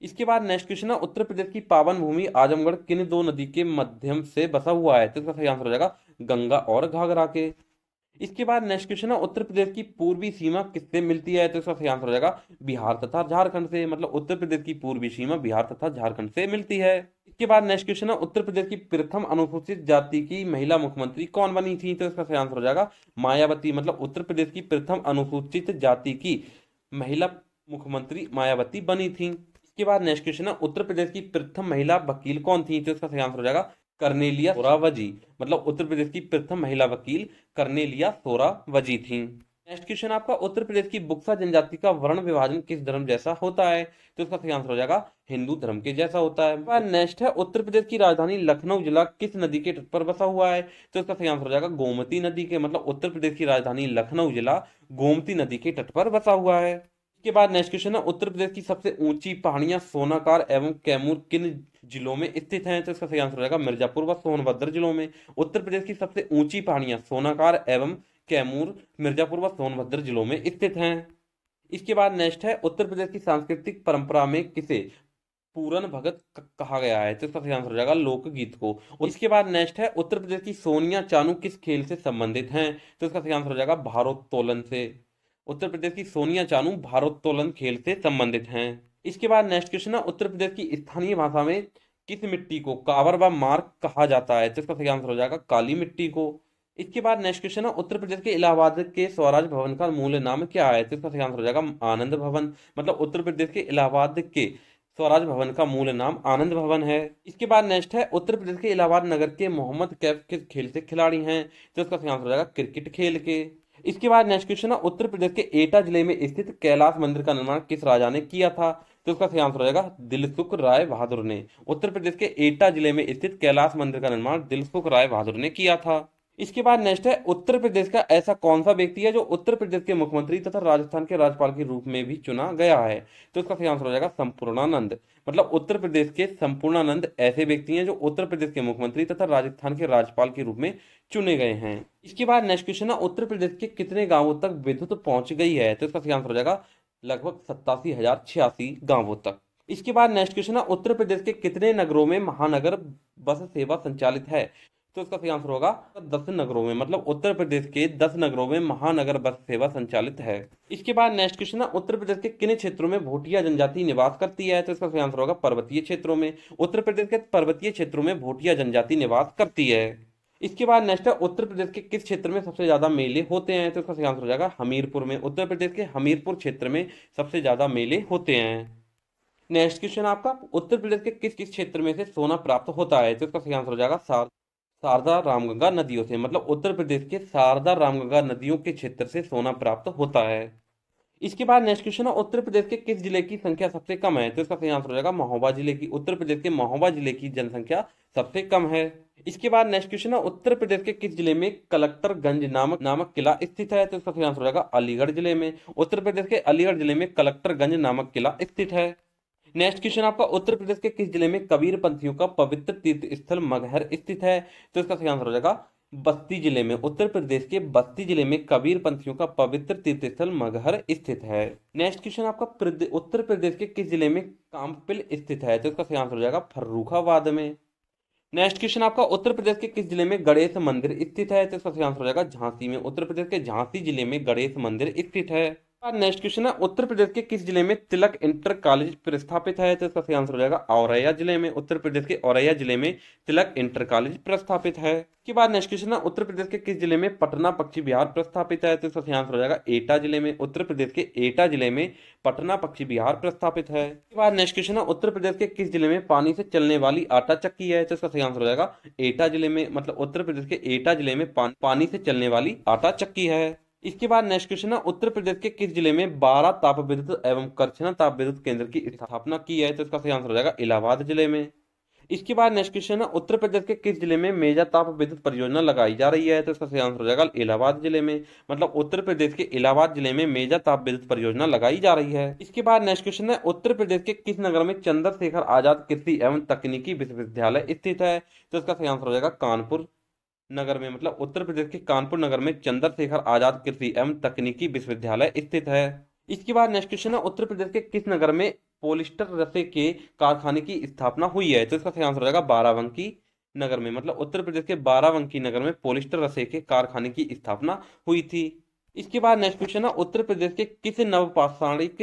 इसके बाद नेक्स्ट क्वेश्चन है उत्तर प्रदेश की पावन भूमि आजमगढ़ किन दो नदी के माध्यम से बसा हुआ है तो इसका सही आंसर हो जाएगा गंगा और घाघरा के इसके बाद नेक्स्ट क्वेश्चन है उत्तर प्रदेश की पूर्वी सीमा किससे मिलती है तो इसका सही आंसर हो जाएगा बिहार तथा झारखंड से मतलब उत्तर प्रदेश की पूर्वी सीमा बिहार तथा झारखंड से मिलती है इसके बाद नेक्स्ट क्वेश्चन है उत्तर प्रदेश की प्रथम अनुसूचित जाति की महिला मुख्यमंत्री कौन बनी थी तो इसका सही आंसर हो जाएगा मायावती मतलब उत्तर प्रदेश की प्रथम अनुसूचित जाति की महिला मुख्यमंत्री मायावती बनी थी इसके बाद नेक्स्ट क्वेश्चन है उत्तर प्रदेश की प्रथम महिला वकील कौन थी तो इसका सही आंसर हो जाएगा करनेलिया सोरावजी मतलब उत्तर प्रदेश की प्रथम महिला वकील करनेलिया सोरावजी थी नेक्स्ट क्वेश्चन आपका उत्तर प्रदेश की बुक्सा जनजाति का वर्ण विभाजन किस धर्म जैसा होता है तो इसका सही आंसर हो जाएगा हिंदू धर्म के जैसा होता है नेक्स्ट है उत्तर प्रदेश की राजधानी लखनऊ जिला किस नदी के तट पर बसा हुआ है तो इसका सही आंसर हो जाएगा गोमती नदी के मतलब उत्तर प्रदेश की राजधानी लखनऊ जिला गोमती नदी के तट पर बसा हुआ है इसके बाद नेक्स्ट क्वेश्चन है उत्तर प्रदेश की सबसे ऊंची पहाड़ियां सोनाकार एवं कैमूर किन जिलों में स्थित हैं तो इसका सही आंसर रहेगा मिर्जापुर व सोनभद्र जिलों में उत्तर प्रदेश की सबसे ऊंची पहाड़ियां सोनाकार एवं कैमूर मिर्जापुर व सोनभद्र जिलों में स्थित हैं इसके बाद नेक्स्ट है उत्तर प्रदेश की सांस्कृतिक परंपरा में किसे पूरन भगत कहा गया है तो इसका सही आंसर हो जाएगा लोकगीत को इसके बाद नेक्स्ट है उत्तर प्रदेश की सोनिया चानू किस खेल से संबंधित हैं तो इसका सही आंसर हो जाएगा भारोत्तोलन से उत्तर प्रदेश की सोनिया चानू भारोत्तोलन खेल से संबंधित हैं इसके बाद नेक्स्ट क्वेश्चन है उत्तर प्रदेश की स्थानीय भाषा में किस मिट्टी को कावर व मार्ग कहा जाता है तो इसका सही आंसर हो जाएगा काली मिट्टी को इसके बाद नेक्स्ट क्वेश्चन है उत्तर प्रदेश के इलाहाबाद के स्वराज भवन का मूल नाम क्या है तो इसका सही आंसर हो जाएगा आनंद भवन मतलब उत्तर प्रदेश के इलाहाबाद के स्वराज भवन का मूल नाम आनंद भवन है इसके बाद नेक्स्ट है उत्तर प्रदेश के इलाहाबाद नगर के मोहम्मद कैफ किस खेल से खिलाड़ी हैं तो इसका सही आंसर हो जाएगा क्रिकेट खेल के इसके बाद नेक्स्ट क्वेश्चन है उत्तर प्रदेश के एटा जिले में स्थित कैलाश मंदिर का निर्माण किस राजा ने किया था तो इसका सही आंसर हो जाएगा दिलसुख राय बहादुर ने उत्तर प्रदेश के एटा जिले में स्थित कैलाश मंदिर का निर्माण दिलसुख राय बहादुर ने किया था इसके बाद नेक्स्ट है उत्तर प्रदेश का ऐसा कौन सा व्यक्ति है जो उत्तर प्रदेश के मुख्यमंत्री तथा राजस्थान के राज्यपाल के रूप में भी चुना गया है तो इसका सही आंसर हो जाएगा संपूर्णानंद मतलब उत्तर प्रदेश के संपूर्णानंद ऐसे व्यक्ति हैं जो उत्तर प्रदेश के मुख्यमंत्री तथा राजस्थान के राज्यपाल के रूप में चुने गए हैं इसके बाद नेक्स्ट क्वेश्चन है उत्तर प्रदेश के कितने गाँवों तक विद्युत पहुंच गई है तो इसका सही आंसर हो जाएगा लगभग सत्तासी हजार छियासी गाँवों तक इसके बाद नेक्स्ट क्वेश्चन है उत्तर प्रदेश के कितने नगरों में महानगर बस सेवा संचालित है तो इसका सही आंसर होगा दस नगरों में मतलब उत्तर प्रदेश के दस नगरों में महानगर बस सेवा संचालित है इसके बाद नेक्स्ट क्वेश्चन है उत्तर प्रदेश के किन क्षेत्रों में भोटिया जनजाति निवास करती है तो इसका सही आंसर होगा पर्वतीय क्षेत्रों में उत्तर प्रदेश के पर्वतीय क्षेत्रों में भोटिया जनजाति निवास करती है इसके बाद नेक्स्ट है उत्तर प्रदेश के किस क्षेत्र में सबसे ज्यादा मेले होते हैं तो इसका सही आंसर हो जाएगा हमीरपुर में उत्तर प्रदेश के हमीरपुर क्षेत्र में सबसे ज्यादा मेले होते हैं नेक्स्ट क्वेश्चन आपका उत्तर प्रदेश के किस किस क्षेत्र में से सोना प्राप्त होता है तो इसका सही आंसर हो जाएगा सात शारदा रामगंगा नदियों से मतलब उत्तर प्रदेश के शारदा रामगंगा नदियों के क्षेत्र से सोना प्राप्त होता है इसके बाद नेक्स्ट क्वेश्चन है उत्तर प्रदेश के किस जिले की संख्या सबसे कम है तो इसका सही आंसर हो जाएगा महोबा जिले की उत्तर प्रदेश के महोबा जिले की जनसंख्या सबसे कम है इसके बाद नेक्स्ट क्वेश्चन है उत्तर प्रदेश के किस जिले में कलेक्टरगंज नामक नामक किला स्थित है तो इसका सही आंसर हो जाएगा अलीगढ़ जिले में उत्तर प्रदेश के अलीगढ़ जिले में कलेक्टरगंज नामक किला स्थित है नेक्स्ट क्वेश्चन आपका उत्तर प्रदेश के किस जिले में कबीर पंथियों का पवित्र तीर्थ स्थल मगहर स्थित है तो इसका सही आंसर हो जाएगा बस्ती जिले में उत्तर प्रदेश के बस्ती जिले में कबीर पंथियों का पवित्र तीर्थ स्थल मगहर स्थित है नेक्स्ट क्वेश्चन आपका उत्तर प्रदेश के किस जिले में कामपिल स्थित है तो इसका सही आंसर हो जाएगा फर्रुखाबाद में नेक्स्ट क्वेश्चन आपका उत्तर प्रदेश के किस जिले में गणेश मंदिर स्थित है तो इसका सही आंसर हो जाएगा झांसी में उत्तर प्रदेश के झांसी जिले में गणेश मंदिर स्थित है नेक्स्ट क्वेश्चन है उत्तर प्रदेश के किस जिले में तिलक इंटर कॉलेज प्रस्थापित है तो इसका सही आंसर हो जाएगा औरैया जिले में उत्तर प्रदेश के औरैया जिले में तिलक इंटर कॉलेज प्रस्थापित है के बाद नेक्स्ट क्वेश्चन है उत्तर प्रदेश के किस जिले में पटना पक्षी बिहार प्रस्थापित है तो इसका सही आंसर हो जाएगा एटा जिले में उत्तर प्रदेश के एटा जिले में पटना पक्षी बिहार प्रस्थापित है के बाद नेक्स्ट क्वेश्चन है उत्तर प्रदेश के किस जिले में पानी से चलने वाली आटा चक्की है तो इसका सही आंसर हो जाएगा एटा जिले में मतलब उत्तर प्रदेश के एटा जिले में पानी से चलने वाली आटा चक्की है इसके बाद नेक्स्ट क्वेश्चन है उत्तर प्रदेश के किस जिले में बारह ताप विद्युत एवं करछना ताप विद्युत केंद्र की स्थापना की है तो इसका सही आंसर हो जाएगा इलाहाबाद जिले में इसके बाद नेक्स्ट क्वेश्चन है उत्तर प्रदेश के किस जिले में मेजा ताप विद्युत परियोजना लगाई जा रही है तो इसका सही आंसर हो जाएगा इलाहाबाद जिले में मतलब उत्तर प्रदेश के इलाहाबाद जिले में मेजा ताप विद्युत परियोजना लगाई जा रही है इसके बाद नेक्स्ट क्वेश्चन है उत्तर प्रदेश के किस नगर में चंद्रशेखर आजाद कृषि एवं तकनीकी विश्वविद्यालय स्थित है तो इसका सही आंसर हो जाएगा कानपुर नगर में मतलब उत्तर प्रदेश के कानपुर नगर में चंद्रशेखर आजाद कृषि एवं तकनीकी विश्वविद्यालय स्थित है इसके बाद नेक्स्ट क्वेश्चन है उत्तर प्रदेश के किस नगर में पोलिस्टर रसे के कारखाने की स्थापना हुई है तो इसका सही आंसर हो जाएगा बाराबंकी नगर में मतलब उत्तर प्रदेश के बाराबंकी नगर में पोलिस्टर रसे के कारखाने की स्थापना हुई थी इसके बाद नेक्स्ट क्वेश्चन है उत्तर प्रदेश के किस नवपाषाणिक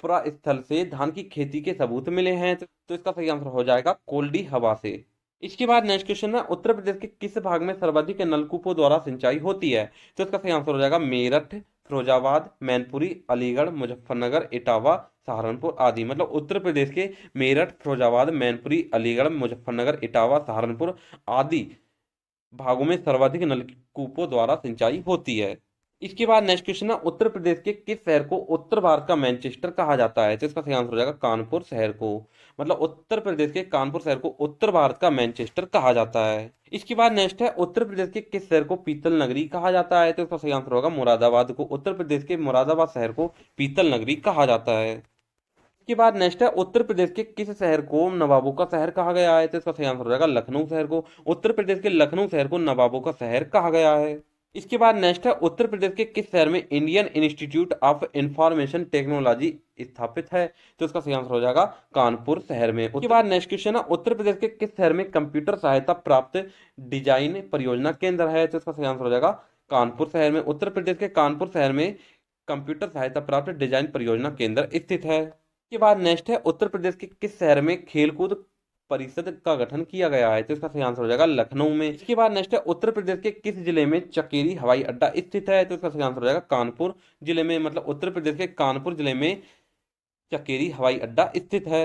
पुरा स्थल से धान की खेती के सबूत मिले हैं तो इसका सही आंसर हो जाएगा कोल्डी हवा से इसके बाद नेक्स्ट क्वेश्चन है उत्तर प्रदेश के किस भाग में सर्वाधिक नलकूपों द्वारा सिंचाई होती है तो इसका सही आंसर हो जाएगा मेरठ फिरोजाबाद मैनपुरी अलीगढ़ मुजफ्फरनगर इटावा सहारनपुर आदि मतलब उत्तर प्रदेश के मेरठ फिरोजाबाद मैनपुरी अलीगढ़ मुजफ्फरनगर इटावा सहारनपुर आदि भागों में सर्वाधिक नलकूपों द्वारा सिंचाई होती है इसके बाद नेक्स्ट क्वेश्चन है उत्तर प्रदेश के किस शहर को उत्तर भारत का मैनचेस्टर कहा जाता है तो इसका सही आंसर हो जाएगा कानपुर शहर को मतलब उत्तर प्रदेश के कानपुर शहर को उत्तर भारत का मैनचेस्टर कहा जाता है इसके बाद नेक्स्ट है उत्तर प्रदेश के किस शहर को पीतल नगरी कहा जाता है तो इसका सही आंसर होगा मुरादाबाद को उत्तर प्रदेश के मुरादाबाद शहर को पीतल नगरी कहा जाता है इसके बाद नेक्स्ट है उत्तर प्रदेश के किस शहर को नवाबों का शहर कहा गया है तो इसका सही आंसर हो जाएगा लखनऊ शहर को उत्तर प्रदेश के लखनऊ शहर को नवाबों का शहर कहा गया है इसके बाद नेक्स्ट है उत्तर प्रदेश के किस शहर में Indian Institute of Information Technology स्थापित है तो इसका सही आंसर हो जाएगा कानपुर शहर में उसके बाद नेक्स्ट क्वेश्चन है उत्तर प्रदेश के किस शहर में कंप्यूटर सहायता प्राप्त डिजाइन परियोजना केंद्र है तो इसका सही आंसर हो जाएगा कानपुर शहर में उत्तर प्रदेश के कानपुर शहर में कंप्यूटर सहायता प्राप्त डिजाइन परियोजना केंद्र स्थित है इसके बाद नेक्स्ट है उत्तर प्रदेश के किस शहर में खेलकूद परिषद का गठन किया गया है तो इसका सही आंसर हो जाएगा लखनऊ में इसके बाद नेक्स्ट है उत्तर प्रदेश के किस जिले में चकेरी हवाई अड्डा स्थित है तो इसका सही आंसर हो जाएगा कानपुर जिले में मतलब उत्तर प्रदेश के कानपुर जिले में चकेरी हवाई अड्डा स्थित है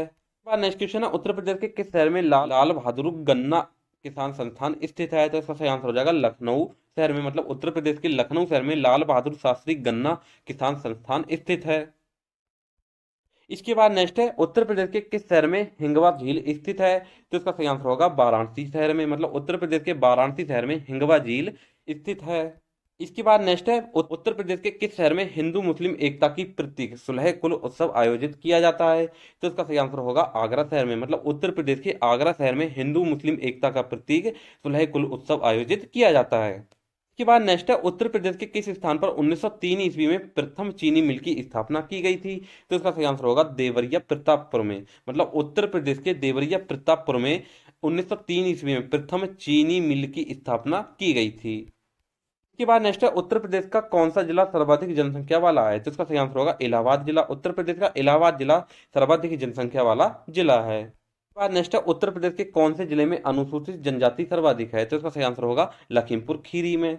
नेक्स्ट क्वेश्चन है उत्तर प्रदेश के किस शहर में ला, लाल बहादुर गन्ना किसान संस्थान स्थित है तो इसका सही आंसर हो जाएगा लखनऊ शहर में मतलब उत्तर प्रदेश के लखनऊ शहर में लाल बहादुर शास्त्री गन्ना किसान संस्थान स्थित है इसके बाद नेक्स्ट है उत्तर प्रदेश के किस शहर में हिंगवा झील स्थित है तो इसका सही आंसर होगा वाराणसी शहर में मतलब उत्तर प्रदेश के वाराणसी शहर में हिंगवा झील स्थित है इसके बाद नेक्स्ट है उत्तर प्रदेश के किस शहर में हिंदू मुस्लिम एकता की प्रतीक सुलह कुल उत्सव आयोजित किया जाता है तो इसका सही आंसर होगा आगरा शहर में मतलब उत्तर प्रदेश के आगरा शहर में हिंदू मुस्लिम एकता का प्रतीक सुलह कुल उत्सव आयोजित किया जाता है इसके बाद नेक्स्ट है उत्तर प्रदेश के किस स्थान पर 1903 ईस्वी में प्रथम चीनी मिल की स्थापना की गई थी तो इसका सही आंसर होगा देवरिया प्रतापपुर में मतलब उत्तर प्रदेश के देवरिया प्रतापपुर में 1903 ईस्वी में प्रथम चीनी मिल की स्थापना की गई थी के बाद नेक्स्ट है उत्तर प्रदेश का कौन सा जिला सर्वाधिक जनसंख्या वाला है तो इसका सही आंसर होगा इलाहाबाद जिला उत्तर प्रदेश का इलाहाबाद जिला सर्वाधिक जनसंख्या वाला जिला है नेक्स्ट है उत्तर प्रदेश के कौन से जिले में अनुसूचित जनजाति सर्वाधिक है तो इसका सही आंसर होगा लखीमपुर खीरी में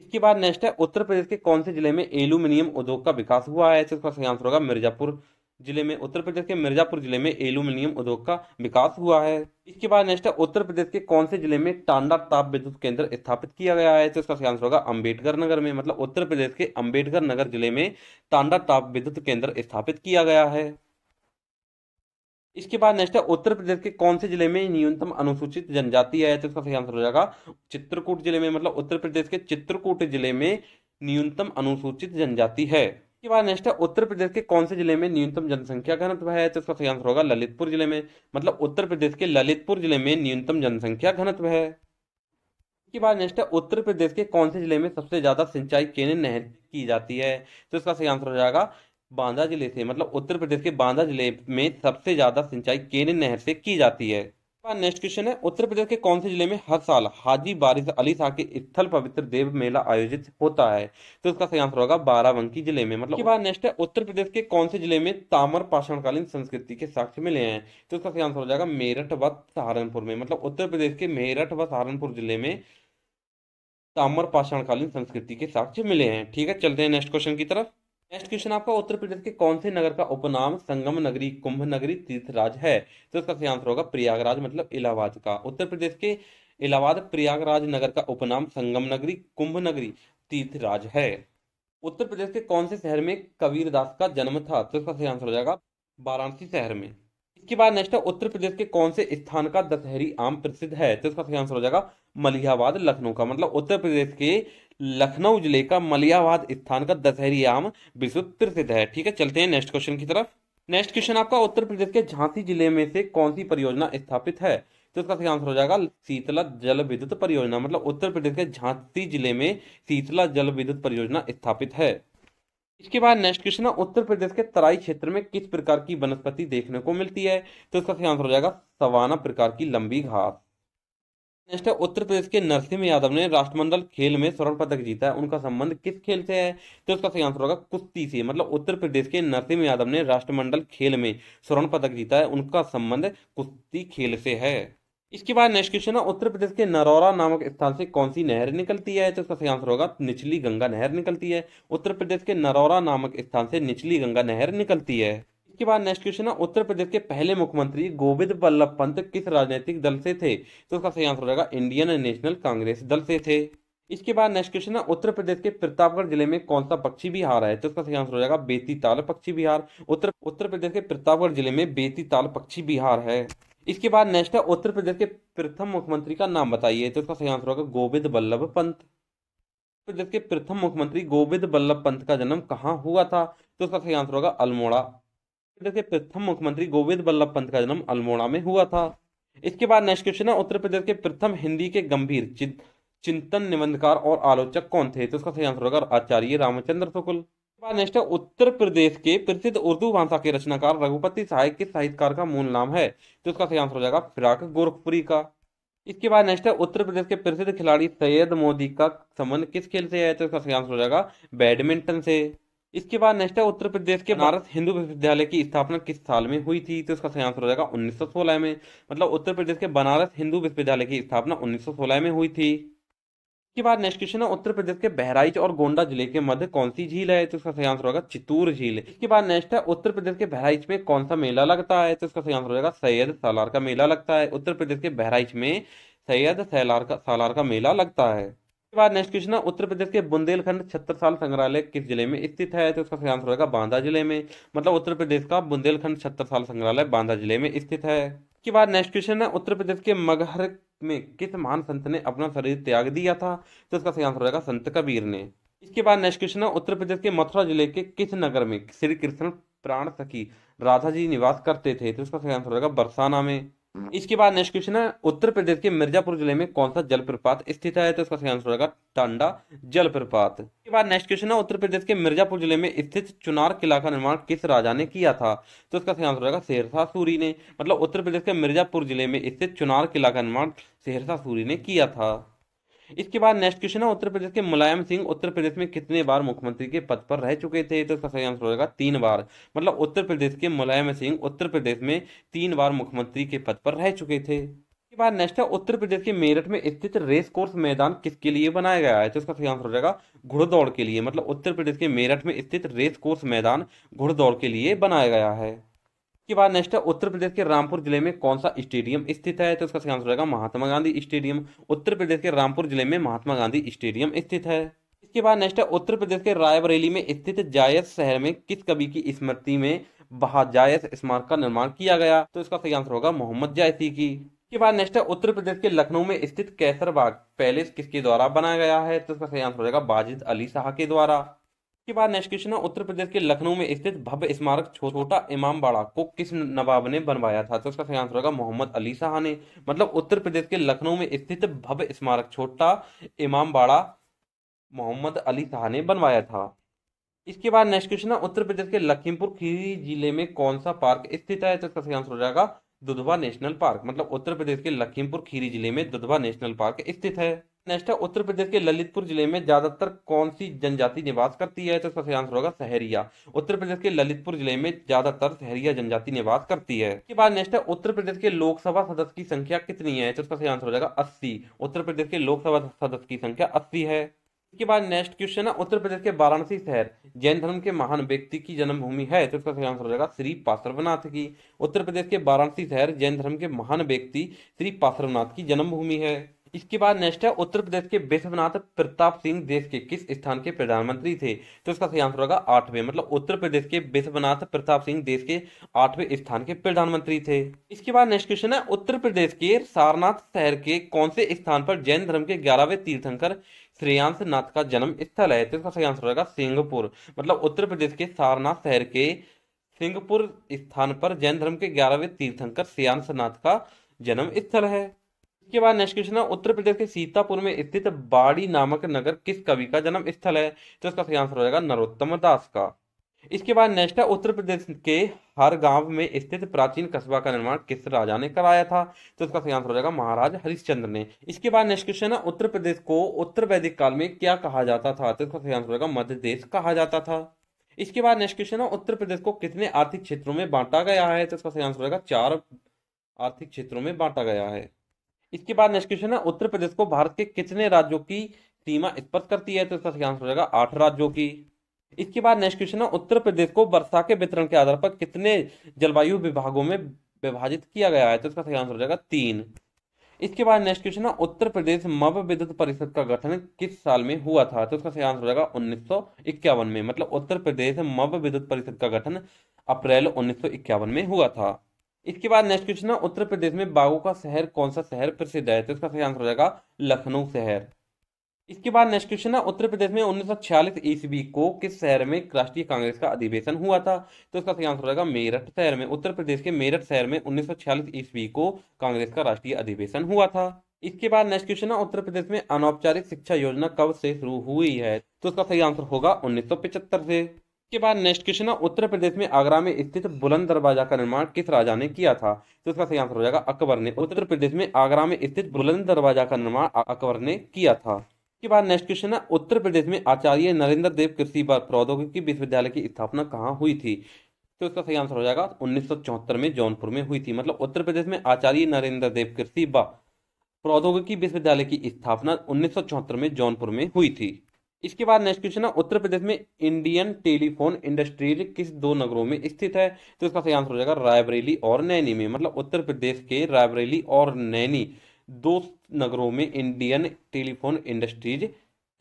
इसके बाद नेक्स्ट है उत्तर प्रदेश के कौन से जिले में एल्यूमिनियम उद्योग का विकास हुआ है इसका सही आंसर होगा मिर्जापुर जिले में उत्तर प्रदेश के मिर्जापुर जिले में एल्यूमिनियम उद्योग का विकास हुआ है इसके बाद नेक्स्ट है उत्तर प्रदेश के कौन से जिले में टांडा ताप विद्युत केंद्र स्थापित किया गया है तो इसका सही आंसर होगा अंबेडकर नगर में मतलब उत्तर प्रदेश के अंबेडकर नगर जिले में टांडा ताप विद्युत केंद्र स्थापित किया गया है इसके बाद नेक्स्ट है उत्तर प्रदेश के कौन से जिले में न्यूनतम अनुसूचित जनजाति है तो इसका सही आंसर हो जाएगा चित्रकूट जिले में मतलब उत्तर प्रदेश के चित्रकूट जिले में न्यूनतम अनुसूचित जनजाति है इसके बाद नेक्स्ट है उत्तर प्रदेश के कौन से जिले में न्यूनतम जनसंख्या घनत्व है तो इसका सही आंसर होगा ललितपुर जिले में मतलब उत्तर प्रदेश के ललितपुर जिले में न्यूनतम जनसंख्या घनत्व है इसके बाद नेक्स्ट है उत्तर प्रदेश के कौन से जिले में सबसे ज्यादा सिंचाई केन नहर की जाती है तो इसका सही आंसर हो जाएगा बांदा जिले से मतलब उत्तर प्रदेश के बांदा जिले में सबसे ज्यादा सिंचाई केन नहर से की जाती है नेक्स्ट क्वेश्चन है उत्तर प्रदेश के कौन से जिले में हर साल हाजी बारिश अली शाह के स्थल पवित्र देव मेला आयोजित होता है तो इसका सही आंसर होगा बाराबंकी जिले में मतलब बाद नेक्स्ट है उत्तर प्रदेश के कौन से जिले में तामर पाषाणकालीन संस्कृति के साक्ष्य मिले हैं तो इसका सही आंसर हो जाएगा मेरठ व सहारनपुर में मतलब उत्तर प्रदेश के मेरठ व सहारनपुर जिले में ताम्र पाषाणकालीन संस्कृति के साक्ष्य मिले हैं ठीक है चलते हैं नेक्स्ट क्वेश्चन की तरफ नेक्स्ट क्वेश्चन आपका उत्तर प्रदेश के कौन से नगर का उपनाम संगम नगरी कुंभ नगरी तीर्थराज है तो इसका सही आंसर होगा प्रयागराज मतलब इलाहाबाद का उत्तर प्रदेश के इलाहाबाद प्रयागराज नगर का उपनाम संगम नगरी कुंभ नगरी तीर्थराज है उत्तर प्रदेश के कौन से शहर में कबीरदास का जन्म था तो इसका सही आंसर हो जाएगा वाराणसी शहर में इसके बाद नेक्स्ट है उत्तर प्रदेश के कौन से स्थान का दशहरी आम प्रसिद्ध है तो इसका सही आंसर हो जाएगा मलिहाबाद लखनऊ का मतलब उत्तर प्रदेश के लखनऊ जिले का मलियाबाद स्थान का दशहरी आम विश्व प्रसिद्ध है ठीक है चलते हैं नेक्स्ट क्वेश्चन की तरफ नेक्स्ट क्वेश्चन आपका उत्तर प्रदेश के झांसी जिले में से कौन सी परियोजना स्थापित है तो इसका सही आंसर हो जाएगा शीतला जल विद्युत परियोजना मतलब उत्तर प्रदेश के झांसी जिले में शीतला जल विद्युत परियोजना स्थापित है इसके बाद नेक्स्ट क्वेश्चन है उत्तर प्रदेश के तराई क्षेत्र में किस प्रकार की वनस्पति देखने को मिलती है तो इसका सही आंसर हो जाएगा सवाना प्रकार की लंबी घास नेक्स्ट है उत्तर प्रदेश के नरसिंह यादव ने राष्ट्रमंडल खेल में स्वर्ण पदक जीता है उनका संबंध किस खेल से है तो उसका सही आंसर होगा कुश्ती से मतलब उत्तर प्रदेश के नरसिंह यादव ने राष्ट्रमंडल खेल में स्वर्ण पदक जीता है उनका संबंध कुश्ती खेल से है इसके बाद नेक्स्ट क्वेश्चन है उत्तर प्रदेश के नरौरा नामक स्थान से कौन सी नहर निकलती है तो इसका सही आंसर होगा निचली गंगा नहर निकलती है उत्तर प्रदेश के नरौरा नामक स्थान से निचली गंगा नहर निकलती है इसके बाद नेक्स्ट क्वेश्चन है उत्तर प्रदेश के पहले मुख्यमंत्री गोविंद वल्लभ पंत किस राजनीतिक दल से थे तो उसका सही आंसर हो जाएगा इंडियन नेशनल कांग्रेस दल से थे इसके बाद नेक्स्ट क्वेश्चन है उत्तर प्रदेश के प्रतापगढ़ जिले में कौन सा पक्षी विहार है तो उसका सही आंसर हो जाएगा बेती ताल पक्षी विहार उत्तर उत्तर प्रदेश के प्रतापगढ़ जिले में बेती ताल पक्षी विहार है इसके बाद नेक्स्ट है उत्तर प्रदेश के प्रथम मुख्यमंत्री का नाम बताइए तो उसका सही आंसर होगा गोविंद वल्लभ पंत प्रदेश के प्रथम मुख्यमंत्री गोविंद वल्लभ पंत का जन्म कहाँ हुआ था तो उसका सही आंसर होगा अल्मोड़ा प्रदेश के प्रथम मुख्यमंत्री गोविंद बल्लभ पंत का जन्म अल्मोड़ा में हुआ था इसके बाद नेक्स्ट क्वेश्चन है उत्तर प्रदेश के प्रथम हिंदी के गंभीर चिंतन निबंधकार और आलोचक कौन थे तो इसका सही आंसर होगा आचार्य रामचंद्र शुक्ल नेक्स्ट उत्तर प्रदेश के प्रसिद्ध उर्दू भाषा के रचनाकार रघुपति सहाय के साहित्यकार का मूल नाम है तो इसका सही आंसर हो जाएगा फिराक गोरखपुरी का इसके बाद नेक्स्ट है उत्तर प्रदेश के प्रसिद्ध खिलाड़ी सैयद मोदी का संबंध किस खेल से है तो इसका सही आंसर हो जाएगा बैडमिंटन से इसके बाद नेक्स्ट है उत्तर प्रदेश के भारत हिंदू विश्वविद्यालय की स्थापना किस साल में हुई थी तो इसका सही आंसर हो जाएगा 1916 में मतलब उत्तर प्रदेश के बनारस हिंदू विश्वविद्यालय की स्थापना 1916 में हुई थी इसके बाद नेक्स्ट क्वेश्चन है उत्तर प्रदेश के बहराइच और गोंडा जिले के मध्य कौन सी झील है तो इसका सही आंसर होगा चित्तूर झील इसके बाद नेक्स्ट है उत्तर प्रदेश के बहराइच में कौन सा मेला लगता है तो इसका सही आंसर हो जाएगा सैयद सालार का मेला लगता है उत्तर प्रदेश के बहराइच में सैयद सैलार का सालार का मेला लगता है उसके बाद नेक्स्ट क्वेश्चन है उत्तर प्रदेश के बुंदेलखंड साल संग्रहालय किस जिले में स्थित है तो इसका सही आंसर होगा बांदा जिले में मतलब उत्तर प्रदेश का बुंदेलखंड साल संग्रहालय बांदा जिले में स्थित है उसके बाद नेक्स्ट क्वेश्चन है उत्तर प्रदेश के मगहर में किस महान संत ने अपना शरीर त्याग दिया था तो इसका सही आंसर होगा संत कबीर ने इसके बाद नेक्स्ट क्वेश्चन है उत्तर प्रदेश के मथुरा जिले के किस नगर में श्री कृष्ण प्राण सखी राधा जी निवास करते थे तो इसका सही आंसर होगा बरसाना में इसके बाद नेक्स्ट क्वेश्चन है उत्तर प्रदेश के मिर्जापुर जिले में कौन सा जलप्रपात स्थित है तो इसका सही आंसर होगा टंडा जलप्रपात इसके बाद नेक्स्ट क्वेश्चन है उत्तर प्रदेश के मिर्जापुर जिले में स्थित चुनार किला का निर्माण किस राजा ने किया था तो इसका सही आंसर होगा शेरशाह सूरी ने मतलब उत्तर प्रदेश के मिर्जापुर जिले में स्थित चुनार किला का निर्माण शेरशाह सूरी ने किया था इसके बाद नेक्स्ट क्वेश्चन है उत्तर प्रदेश के मुलायम सिंह उत्तर प्रदेश में कितने बार मुख्यमंत्री के पद पर रह चुके थे तो इसका सही आंसर हो जाएगा तीन बार मतलब उत्तर प्रदेश के मुलायम सिंह उत्तर प्रदेश में तीन बार मुख्यमंत्री के पद पर रह चुके थे इसके बाद नेक्स्ट है उत्तर प्रदेश के मेरठ में स्थित रेस कोर्स मैदान किसके लिए बनाया गया है तो इसका सही आंसर हो जाएगा घुड़दौड़ के लिए मतलब उत्तर प्रदेश के मेरठ में स्थित रेस कोर्स मैदान घुड़दौड़ के लिए बनाया गया है के बाद नेक्स्ट है उत्तर प्रदेश के रामपुर जिले में कौन सा स्टेडियम स्थित है तो इसका सही आंसर रहेगा महात्मा गांधी स्टेडियम उत्तर प्रदेश के रामपुर जिले में महात्मा गांधी स्टेडियम स्थित है इसके बाद नेक्स्ट है उत्तर प्रदेश के रायबरेली में स्थित जायस शहर में किस कवि की स्मृति में बहाजायस स्मारक का निर्माण किया गया तो इसका सही आंसर होगा मोहम्मद जायसी की इसके बाद नेक्स्ट है उत्तर प्रदेश के लखनऊ में स्थित कैसरबाग पैलेस किसके द्वारा बनाया गया है तो इसका सही आंसर हो जाएगा बाजिद अली शाह के द्वारा इसके बाद नेक्स्ट क्वेश्चन है उत्तर प्रदेश के लखनऊ में स्थित भव्य स्मारक छोटा इमाम बाड़ा को किस नवाब ने बनवाया था तो इसका सही आंसर होगा मोहम्मद अली शाह ने मतलब उत्तर प्रदेश के लखनऊ में स्थित भव्य स्मारक छोटा इमाम बाड़ा मोहम्मद अली शाह ने बनवाया था इसके बाद नेक्स्ट क्वेश्चन है उत्तर प्रदेश के लखीमपुर खीरी जिले में कौन सा पार्क स्थित है तो इसका सही आंसर हो जाएगा दुधवा नेशनल पार्क मतलब उत्तर प्रदेश के लखीमपुर खीरी जिले में दुधवा नेशनल पार्क स्थित है नेक्स्ट है उत्तर प्रदेश के ललितपुर जिले में ज्यादातर कौन सी जनजाति निवास करती है तो सही आंसर होगा सहरिया उत्तर प्रदेश के ललितपुर जिले में ज्यादातर सहरिया जनजाति निवास करती है इसके बाद नेक्स्ट है उत्तर प्रदेश के लोकसभा सदस्य की संख्या कितनी है तो सही आंसर हो जाएगा अस्सी उत्तर प्रदेश के लोकसभा सदस्य की संख्या अस्सी है इसके बाद नेक्स्ट क्वेश्चन है उत्तर प्रदेश के वाराणसी शहर जैन धर्म के महान व्यक्ति की जन्मभूमि है तो इसका सही आंसर हो जाएगा श्री पार्श्वनाथ की उत्तर प्रदेश के वाराणसी शहर जैन धर्म के महान व्यक्ति श्री पार्श्वनाथ की जन्मभूमि है इसके बाद नेक्स्ट है उत्तर प्रदेश के विश्वनाथ प्रताप सिंह देश के किस स्थान के प्रधानमंत्री थे तो इसका सही आंसर होगा आठवें मतलब उत्तर प्रदेश के विश्वनाथ प्रताप सिंह देश के आठवें स्थान के प्रधानमंत्री थे इसके बाद नेक्स्ट क्वेश्चन है उत्तर प्रदेश के सारनाथ शहर के कौन से स्थान पर जैन धर्म के ग्यारहवें तीर्थंकर श्रेयांश नाथ का जन्म स्थल है तो इसका सही आंसर होगा सिंहपुर मतलब उत्तर प्रदेश के सारनाथ शहर के सिंहपुर स्थान पर जैन धर्म के ग्यारहवें तीर्थंकर श्रेयांश नाथ का जन्म स्थल है इसके बाद नेक्स्ट क्वेश्चन है उत्तर प्रदेश के सीतापुर में स्थित बाड़ी नामक नगर किस कवि का जन्म स्थल है तो इसका सही आंसर हो जाएगा नरोत्तम दास का इसके बाद नेक्स्ट है उत्तर प्रदेश के हर गांव में स्थित प्राचीन कस्बा का निर्माण किस राजा ने कराया था तो इसका सही आंसर हो जाएगा महाराज हरिश्चंद्र ने इसके बाद नेक्स्ट क्वेश्चन है उत्तर प्रदेश को उत्तर वैदिक काल में क्या कहा जाता था तो इसका सही आंसर हो जाएगा मध्य देश कहा जाता था इसके बाद नेक्स्ट क्वेश्चन है उत्तर प्रदेश को कितने आर्थिक क्षेत्रों में बांटा गया है तो इसका सही आंसर हो जाएगा चार आर्थिक क्षेत्रों में बांटा गया है इसके बाद नेक्स्ट क्वेश्चन है उत्तर प्रदेश को भारत के कितने राज्यों की सीमा स्पर्श करती है तो इसका सही आंसर हो जाएगा आठ राज्यों की इसके बाद नेक्स्ट क्वेश्चन है उत्तर प्रदेश को वर्षा के वितरण के आधार पर कितने जलवायु विभागों में विभाजित किया गया है तो इसका सही आंसर हो जाएगा तीन इसके बाद नेक्स्ट क्वेश्चन है उत्तर प्रदेश मव विद्युत परिषद का गठन किस साल में हुआ था तो इसका सही आंसर हो जाएगा उन्नीस में मतलब उत्तर प्रदेश मव विद्युत परिषद का गठन अप्रैल उन्नीस में हुआ था इसके बाद नेक्स्ट क्वेश्चन है उत्तर प्रदेश में बाघों का शहर कौन सा शहर प्रसिद्ध है तो इसका सही आंसर हो जाएगा लखनऊ शहर इसके बाद नेक्स्ट क्वेश्चन है उत्तर प्रदेश में उन्नीस ईस्वी को किस शहर में राष्ट्रीय कांग्रेस का अधिवेशन हुआ था तो इसका सही आंसर हो जाएगा मेरठ शहर में उत्तर प्रदेश के मेरठ शहर में उन्नीस ईस्वी को कांग्रेस का राष्ट्रीय अधिवेशन हुआ था इसके बाद नेक्स्ट क्वेश्चन है उत्तर प्रदेश में अनौपचारिक शिक्षा योजना कब से शुरू हुई है तो इसका सही आंसर होगा उन्नीस से के बाद नेक्स्ट क्वेश्चन है उत्तर प्रदेश में आगरा में स्थित बुलंद दरवाजा का निर्माण किस राजा ने किया था तो इसका सही आंसर हो जाएगा अकबर ने उत्तर प्रदेश में आगरा में स्थित बुलंद दरवाजा का निर्माण अकबर ने किया था के बाद नेक्स्ट क्वेश्चन है उत्तर प्रदेश में आचार्य नरेंद्र देव कृषि प्रौद्योगिकी विश्वविद्यालय की स्थापना कहाँ हुई थी तो इसका सही आंसर हो जाएगा उन्नीस में जौनपुर में हुई थी मतलब उत्तर प्रदेश में आचार्य नरेंद्र देव कृषि प्रौद्योगिकी विश्वविद्यालय की स्थापना उन्नीस में जौनपुर में हुई थी इसके बाद नेक्स्ट क्वेश्चन है उत्तर प्रदेश में इंडियन टेलीफोन इंडस्ट्रीज किस दो नगरों में स्थित है तो इसका सही आंसर हो जाएगा रायबरेली और नैनी में मतलब उत्तर प्रदेश के रायबरेली और नैनी दो नगरों में इंडियन टेलीफोन इंडस्ट्रीज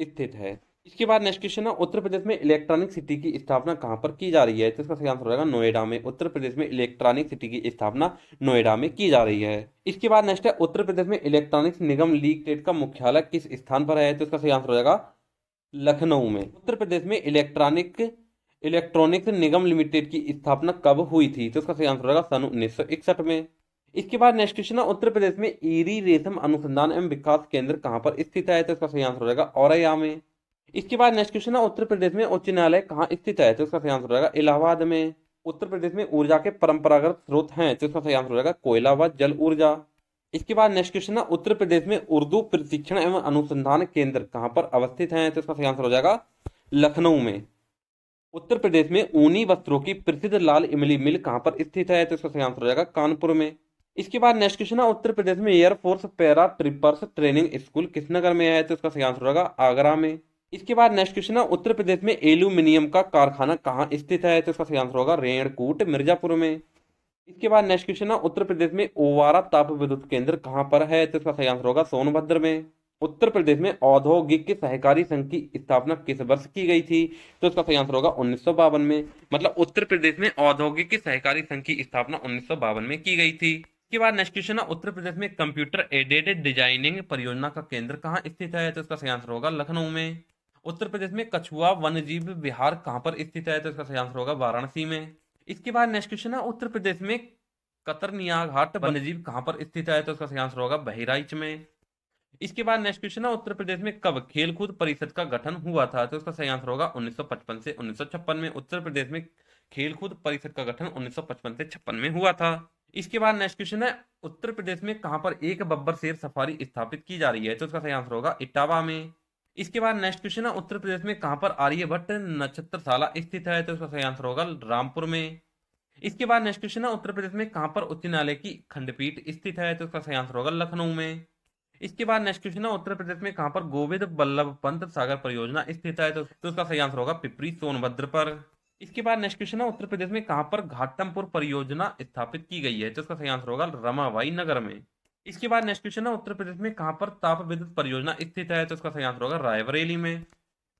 स्थित है इसके बाद नेक्स्ट क्वेश्चन है उत्तर प्रदेश में इलेक्ट्रॉनिक सिटी की स्थापना कहाँ पर की जा रही है तो इसका सही आंसर हो जाएगा नोएडा में उत्तर प्रदेश में इलेक्ट्रॉनिक सिटी की स्थापना नोएडा में की जा रही है इसके बाद नेक्स्ट है उत्तर प्रदेश में इलेक्ट्रॉनिक्स निगम लीग का मुख्यालय किस स्थान पर है तो इसका सही आंसर हो जाएगा लखनऊ में उत्तर प्रदेश में इलेक्ट्रॉनिक इलेक्ट्रॉनिक्स निगम लिमिटेड की स्थापना कब हुई थी तो इसका सही आंसर होगा सन उन्नीस में इसके बाद नेक्स्ट क्वेश्चन है उत्तर प्रदेश में ईरी रेशम अनुसंधान एवं विकास केंद्र कहाँ पर स्थित है तो इसका सही आंसर होगा औरैया में इसके बाद नेक्स्ट क्वेश्चन है उत्तर प्रदेश में उच्च न्यायालय कहाँ स्थित है तो इसका सही आंसर होगा इलाहाबाद में उत्तर प्रदेश में ऊर्जा के परंपरागत स्रोत हैं तो इसका सही आंसर होगा कोयला व जल ऊर्जा इसके बाद नेक्स्ट क्वेश्चन है उत्तर प्रदेश में उर्दू प्रशिक्षण एवं अनुसंधान केंद्र कहां पर अवस्थित है तो इसका सही आंसर हो जाएगा लखनऊ में उत्तर प्रदेश में ऊनी वस्त्रों की प्रसिद्ध लाल इमली मिल कहां पर स्थित है तो इसका सही आंसर हो जाएगा कानपुर में इसके बाद नेक्स्ट क्वेश्चन है उत्तर प्रदेश में air force paratroopers training school किस नगर में है तो इसका सही आंसर होगा आगरा में इसके बाद नेक्स्ट क्वेश्चन है उत्तर प्रदेश में एल्यूमिनियम का कारखाना कहाँ स्थित है तो इसका सही आंसर होगा रेणकूट मिर्जापुर में इसके बाद नेक्स्ट क्वेश्चन है उत्तर प्रदेश में ओवारा ताप विद्युत केंद्र कहाँ पर है तो इसका सही आंसर होगा सोनभद्र में उत्तर प्रदेश में औद्योगिक सहकारी संघ की स्थापना किस वर्ष की गई थी तो इसका सही आंसर होगा उन्नीस में मतलब उत्तर प्रदेश में औद्योगिक सहकारी संघ की स्थापना उन्नीस में की गई थी इसके बाद नेक्स्ट क्वेश्चन है उत्तर प्रदेश में कंप्यूटर एडेड डिजाइनिंग परियोजना का केंद्र कहाँ स्थित है तो इसका सही आंसर होगा लखनऊ में उत्तर प्रदेश में कछुआ वन्यजीव विहार कहाँ पर स्थित है तो इसका सही आंसर होगा वाराणसी में इसके बाद नेक्स्ट क्वेश्चन है उत्तर प्रदेश में कतरनिया घाट वन्यजीव कहां पर स्थित है तो इसका सही आंसर होगा बहराइच में इसके बाद नेक्स्ट क्वेश्चन है उत्तर प्रदेश में कब खेलकूद परिषद का गठन हुआ था तो इसका सही आंसर होगा 1955 से 1956 में उत्तर प्रदेश में खेलकूद परिषद का गठन 1955 से छप्पन में हुआ था इसके बाद नेक्स्ट क्वेश्चन है उत्तर प्रदेश में कहां पर एक बब्बर शेर सफारी स्थापित की जा रही है तो इसका सही आंसर होगा इटावा में इसके बाद नेक्स्ट क्वेश्चन है उत्तर प्रदेश में कहां पर आर्यभट्ट नक्षत्रशाला स्थित है तो इसका सही आंसर होगा रामपुर में इसके बाद नेक्स्ट क्वेश्चन है उत्तर प्रदेश में कहां पर उच्च न्यायालय की खंडपीठ स्थित है तो इसका सही आंसर होगा लखनऊ में इसके बाद नेक्स्ट क्वेश्चन है उत्तर प्रदेश में कहां पर गोविंद बल्लभ पंत सागर परियोजना स्थित है तो उसका तो सही आंसर होगा पिपरी सोनभद्र पर इसके बाद नेक्स्ट क्वेश्चन है उत्तर प्रदेश में कहां पर घाटमपुर परियोजना स्थापित की गई है तो उसका सही आंसर होगा रमाबाई नगर में इसके बाद नेक्स्ट क्वेश्चन है उत्तर प्रदेश में कहां पर ताप विद्युत परियोजना स्थित है तो इसका सही आंसर होगा रायबरेली में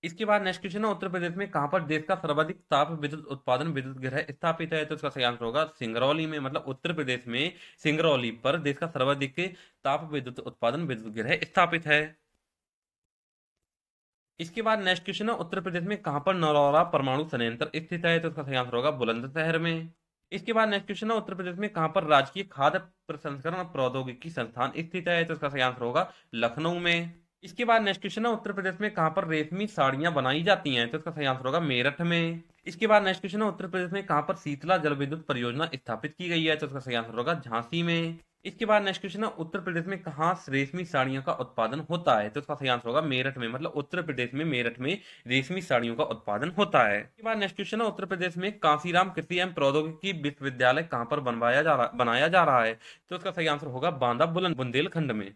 इसके बाद नेक्स्ट क्वेश्चन है उत्तर प्रदेश में कहां पर देश का सर्वाधिक ताप विद्युत उत्पादन विद्युत गृह स्थापित है तो इसका सही आंसर होगा सिंगरौली में मतलब उत्तर प्रदेश में सिंगरौली पर देश का सर्वाधिक ताप विद्युत उत्पादन विद्युत गृह स्थापित है इसके बाद नेक्स्ट क्वेश्चन है उत्तर प्रदेश में कहां पर नरौरा परमाणु संयंत्र स्थित है तो इसका सही आंसर होगा बुलंदशहर में इसके बाद नेक्स्ट क्वेश्चन है उत्तर प्रदेश में कहां पर राजकीय खाद्य प्रसंस्करण प्रौद्योगिकी संस्थान स्थित है तो इसका सही आंसर होगा लखनऊ में इसके बाद नेक्स्ट क्वेश्चन है उत्तर प्रदेश में कहाँ पर रेशमी साड़ियां बनाई जाती हैं तो इसका सही आंसर होगा मेरठ में इसके बाद नेक्स्ट क्वेश्चन है उत्तर प्रदेश में कहाँ पर शीतला जल विद्युत परियोजना स्थापित की गई है तो इसका सही आंसर होगा झांसी में इसके बाद नेक्स्ट क्वेश्चन है उत्तर प्रदेश में कहा रेशमी साड़ियों का उत्पादन होता है तो इसका सही आंसर होगा मेरठ में मतलब उत्तर प्रदेश में मेरठ में रेशमी साड़ियों का उत्पादन होता है इसके बाद नेक्स्ट क्वेश्चन है उत्तर प्रदेश में कांसीराम कृषि एवं प्रौद्योगिकी विश्वविद्यालय कहाँ पर बनवाया जा रहा बनाया जा रहा है तो इसका सही आंसर होगा बांदा बुलंद बुंदेलखंड में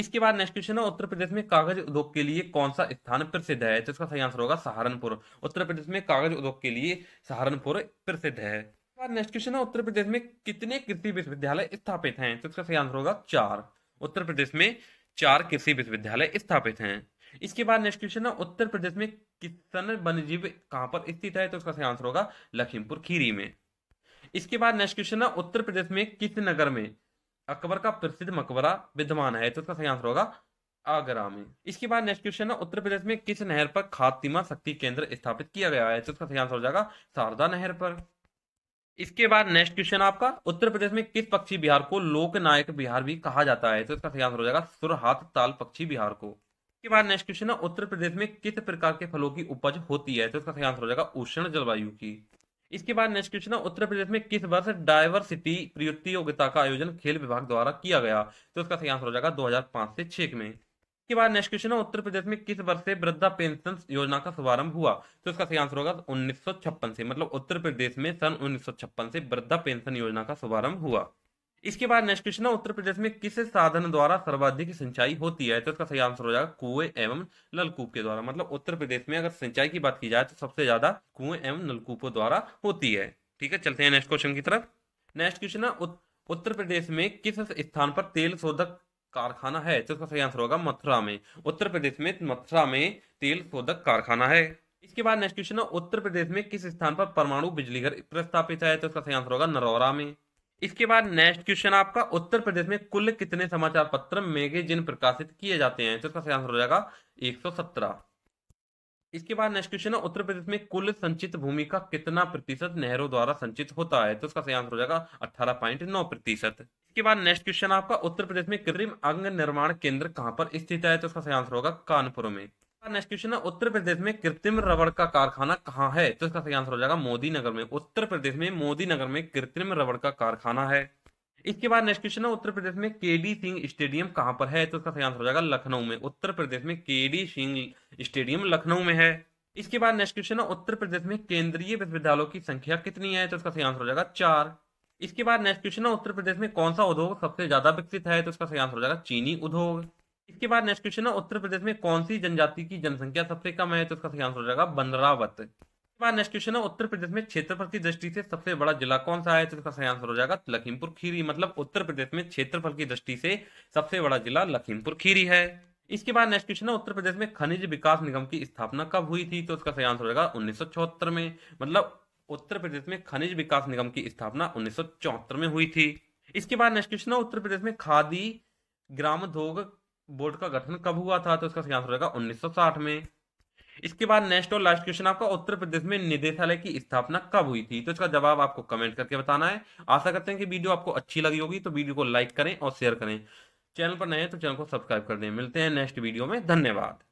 इसके बाद नेक्स्ट क्वेश्चन है उत्तर प्रदेश में कागज उद्योग के लिए कौन सा स्थान प्रसिद्ध है तो इसका सही आंसर होगा सहारनपुर उत्तर प्रदेश में कागज उद्योग के लिए सहारनपुर प्रसिद्ध है नेक्स्ट क्वेश्चन है उत्तर प्रदेश में कितने कृषि विश्वविद्यालय स्थापित हैं तो इसका सही आंसर होगा चार उत्तर प्रदेश में चार कृषि विश्वविद्यालय स्थापित हैं इसके बाद नेक्स्ट क्वेश्चन है उत्तर प्रदेश में किसान वन्यजीव कहां पर स्थित है तो इसका सही आंसर होगा लखीमपुर खीरी में इसके बाद नेक्स्ट क्वेश्चन है उत्तर प्रदेश में किस नगर में अकबर का प्रसिद्ध मकबरा विद्यमान है तो इसका सही आंसर होगा आगरा में इसके बाद नेक्स्ट क्वेश्चन है उत्तर प्रदेश में किस नहर पर खातिमा शक्ति केंद्र स्थापित किया गया है तो इसका सही आंसर हो जाएगा शारदा नहर पर इसके बाद नेक्स्ट क्वेश्चन आपका उत्तर प्रदेश में किस पक्षी बिहार को लोकनायक बिहार भी कहा जाता है तो इसका सही आंसर हो जाएगा सुरहात ताल पक्षी बिहार को इसके बाद नेक्स्ट क्वेश्चन है उत्तर प्रदेश में किस प्रकार के फलों की उपज होती है तो इसका सही आंसर हो जाएगा उष्ण जलवायु की इसके बाद नेक्स्ट क्वेश्चन है उत्तर प्रदेश में किस वर्ष डायवर्सिटी प्रतियोगिता का आयोजन खेल विभाग द्वारा किया गया तो उसका सही आंसर हो जाएगा 2005 से 6 में इसके बाद नेक्स्ट क्वेश्चन है उत्तर प्रदेश में किस वर्ष से वृद्धा पेंशन योजना का शुभारंभ हुआ तो इसका सही आंसर होगा उन्नीस से मतलब उत्तर प्रदेश में सन उन्नीस से वृद्धा पेंशन योजना का शुभारंभ हुआ इसके बाद नेक्स्ट क्वेश्चन है उत्तर प्रदेश में किस साधन द्वारा सर्वाधिक सिंचाई होती है तो इसका सही आंसर हो जाएगा कुएं एवं नलकूप के द्वारा मतलब उत्तर प्रदेश में अगर सिंचाई की बात की जाए तो सबसे ज्यादा कुएं एवं नलकूपों द्वारा होती है ठीक है चलते हैं नेक्स्ट क्वेश्चन की तरफ नेक्स्ट क्वेश्चन है उत्तर प्रदेश में किस स्थान पर तेल शोधक कारखाना है तो इसका सही आंसर होगा मथुरा में उत्तर प्रदेश में मथुरा में तेल शोधक कारखाना है इसके बाद नेक्स्ट क्वेश्चन है उत्तर प्रदेश में किस स्थान पर परमाणु बिजलीघर प्रस्तापित है तो इसका सही आंसर होगा नरौरा में इसके बाद नेक्स्ट क्वेश्चन आपका उत्तर प्रदेश में कुल कितने समाचार पत्र मैगजीन प्रकाशित किए जाते हैं तो इसका सही आंसर हो जाएगा 117 इसके बाद नेक्स्ट क्वेश्चन है उत्तर प्रदेश में कुल संचित भूमि का कितना प्रतिशत नहरों द्वारा संचित होता है तो इसका सही आंसर हो जाएगा अठारह पॉइंट नौ प्रतिशत इसके बाद नेक्स्ट क्वेश्चन आपका उत्तर प्रदेश में कृत्रिम अंग निर्माण केंद्र कहाँ पर स्थित है तो इसका सही आंसर होगा कानपुर में नेक्स्ट क्वेश्चन है उत्तर प्रदेश में कृत्रिम रबड़ का कारखाना कहाँ है तो इसका सही आंसर हो जाएगा मोदी नगर में उत्तर प्रदेश में मोदी नगर में कृत्रिम रबड़ का कारखाना है इसके बाद नेक्स्ट क्वेश्चन है उत्तर प्रदेश में केडी सिंह स्टेडियम कहाँ पर है तो इसका सही आंसर हो जाएगा लखनऊ में उत्तर प्रदेश में केडी सिंह स्टेडियम लखनऊ में है इसके बाद नेक्स्ट क्वेश्चन है उत्तर प्रदेश में केंद्रीय विश्वविद्यालयों की संख्या कितनी है तो इसका सही आंसर हो जाएगा चार इसके बाद नेक्स्ट क्वेश्चन है उत्तर प्रदेश में कौन सा उद्योग सबसे ज्यादा विकसित है तो इसका सही आंसर हो जाएगा चीनी उद्योग इसके बाद नेक्स्ट क्वेश्चन है उत्तर प्रदेश में कौन सी जनजाति की जनसंख्या सबसे कम है तो इसका सही आंसर हो जाएगा बंदरावत इसके बाद नेक्स्ट क्वेश्चन है उत्तर प्रदेश में क्षेत्रफल की दृष्टि से सबसे बड़ा जिला कौन सा है तो इसका सही आंसर हो जाएगा लखीमपुर खीरी मतलब उत्तर प्रदेश में क्षेत्रफल की दृष्टि से सबसे बड़ा जिला लखीमपुर खीरी है इसके बाद नेक्स्ट क्वेश्चन है उत्तर प्रदेश में खनिज विकास निगम की स्थापना कब हुई थी तो इसका सही आंसर हो जाएगा उन्नीस में मतलब उत्तर प्रदेश में खनिज विकास निगम की स्थापना उन्नीस में हुई थी इसके बाद नेक्स्ट क्वेश्चन है उत्तर प्रदेश में खादी ग्रामोद्योग बोर्ड का गठन कब हुआ था तो इसका आंसर होगा 1960 में इसके बाद नेक्स्ट और लास्ट क्वेश्चन आपका उत्तर प्रदेश में निदेशालय की स्थापना कब हुई थी तो इसका जवाब आपको कमेंट करके बताना है आशा करते हैं कि वीडियो आपको अच्छी लगी होगी तो वीडियो को लाइक करें और शेयर करें चैनल पर नए तो चैनल को सब्सक्राइब कर दें मिलते हैं नेक्स्ट वीडियो में धन्यवाद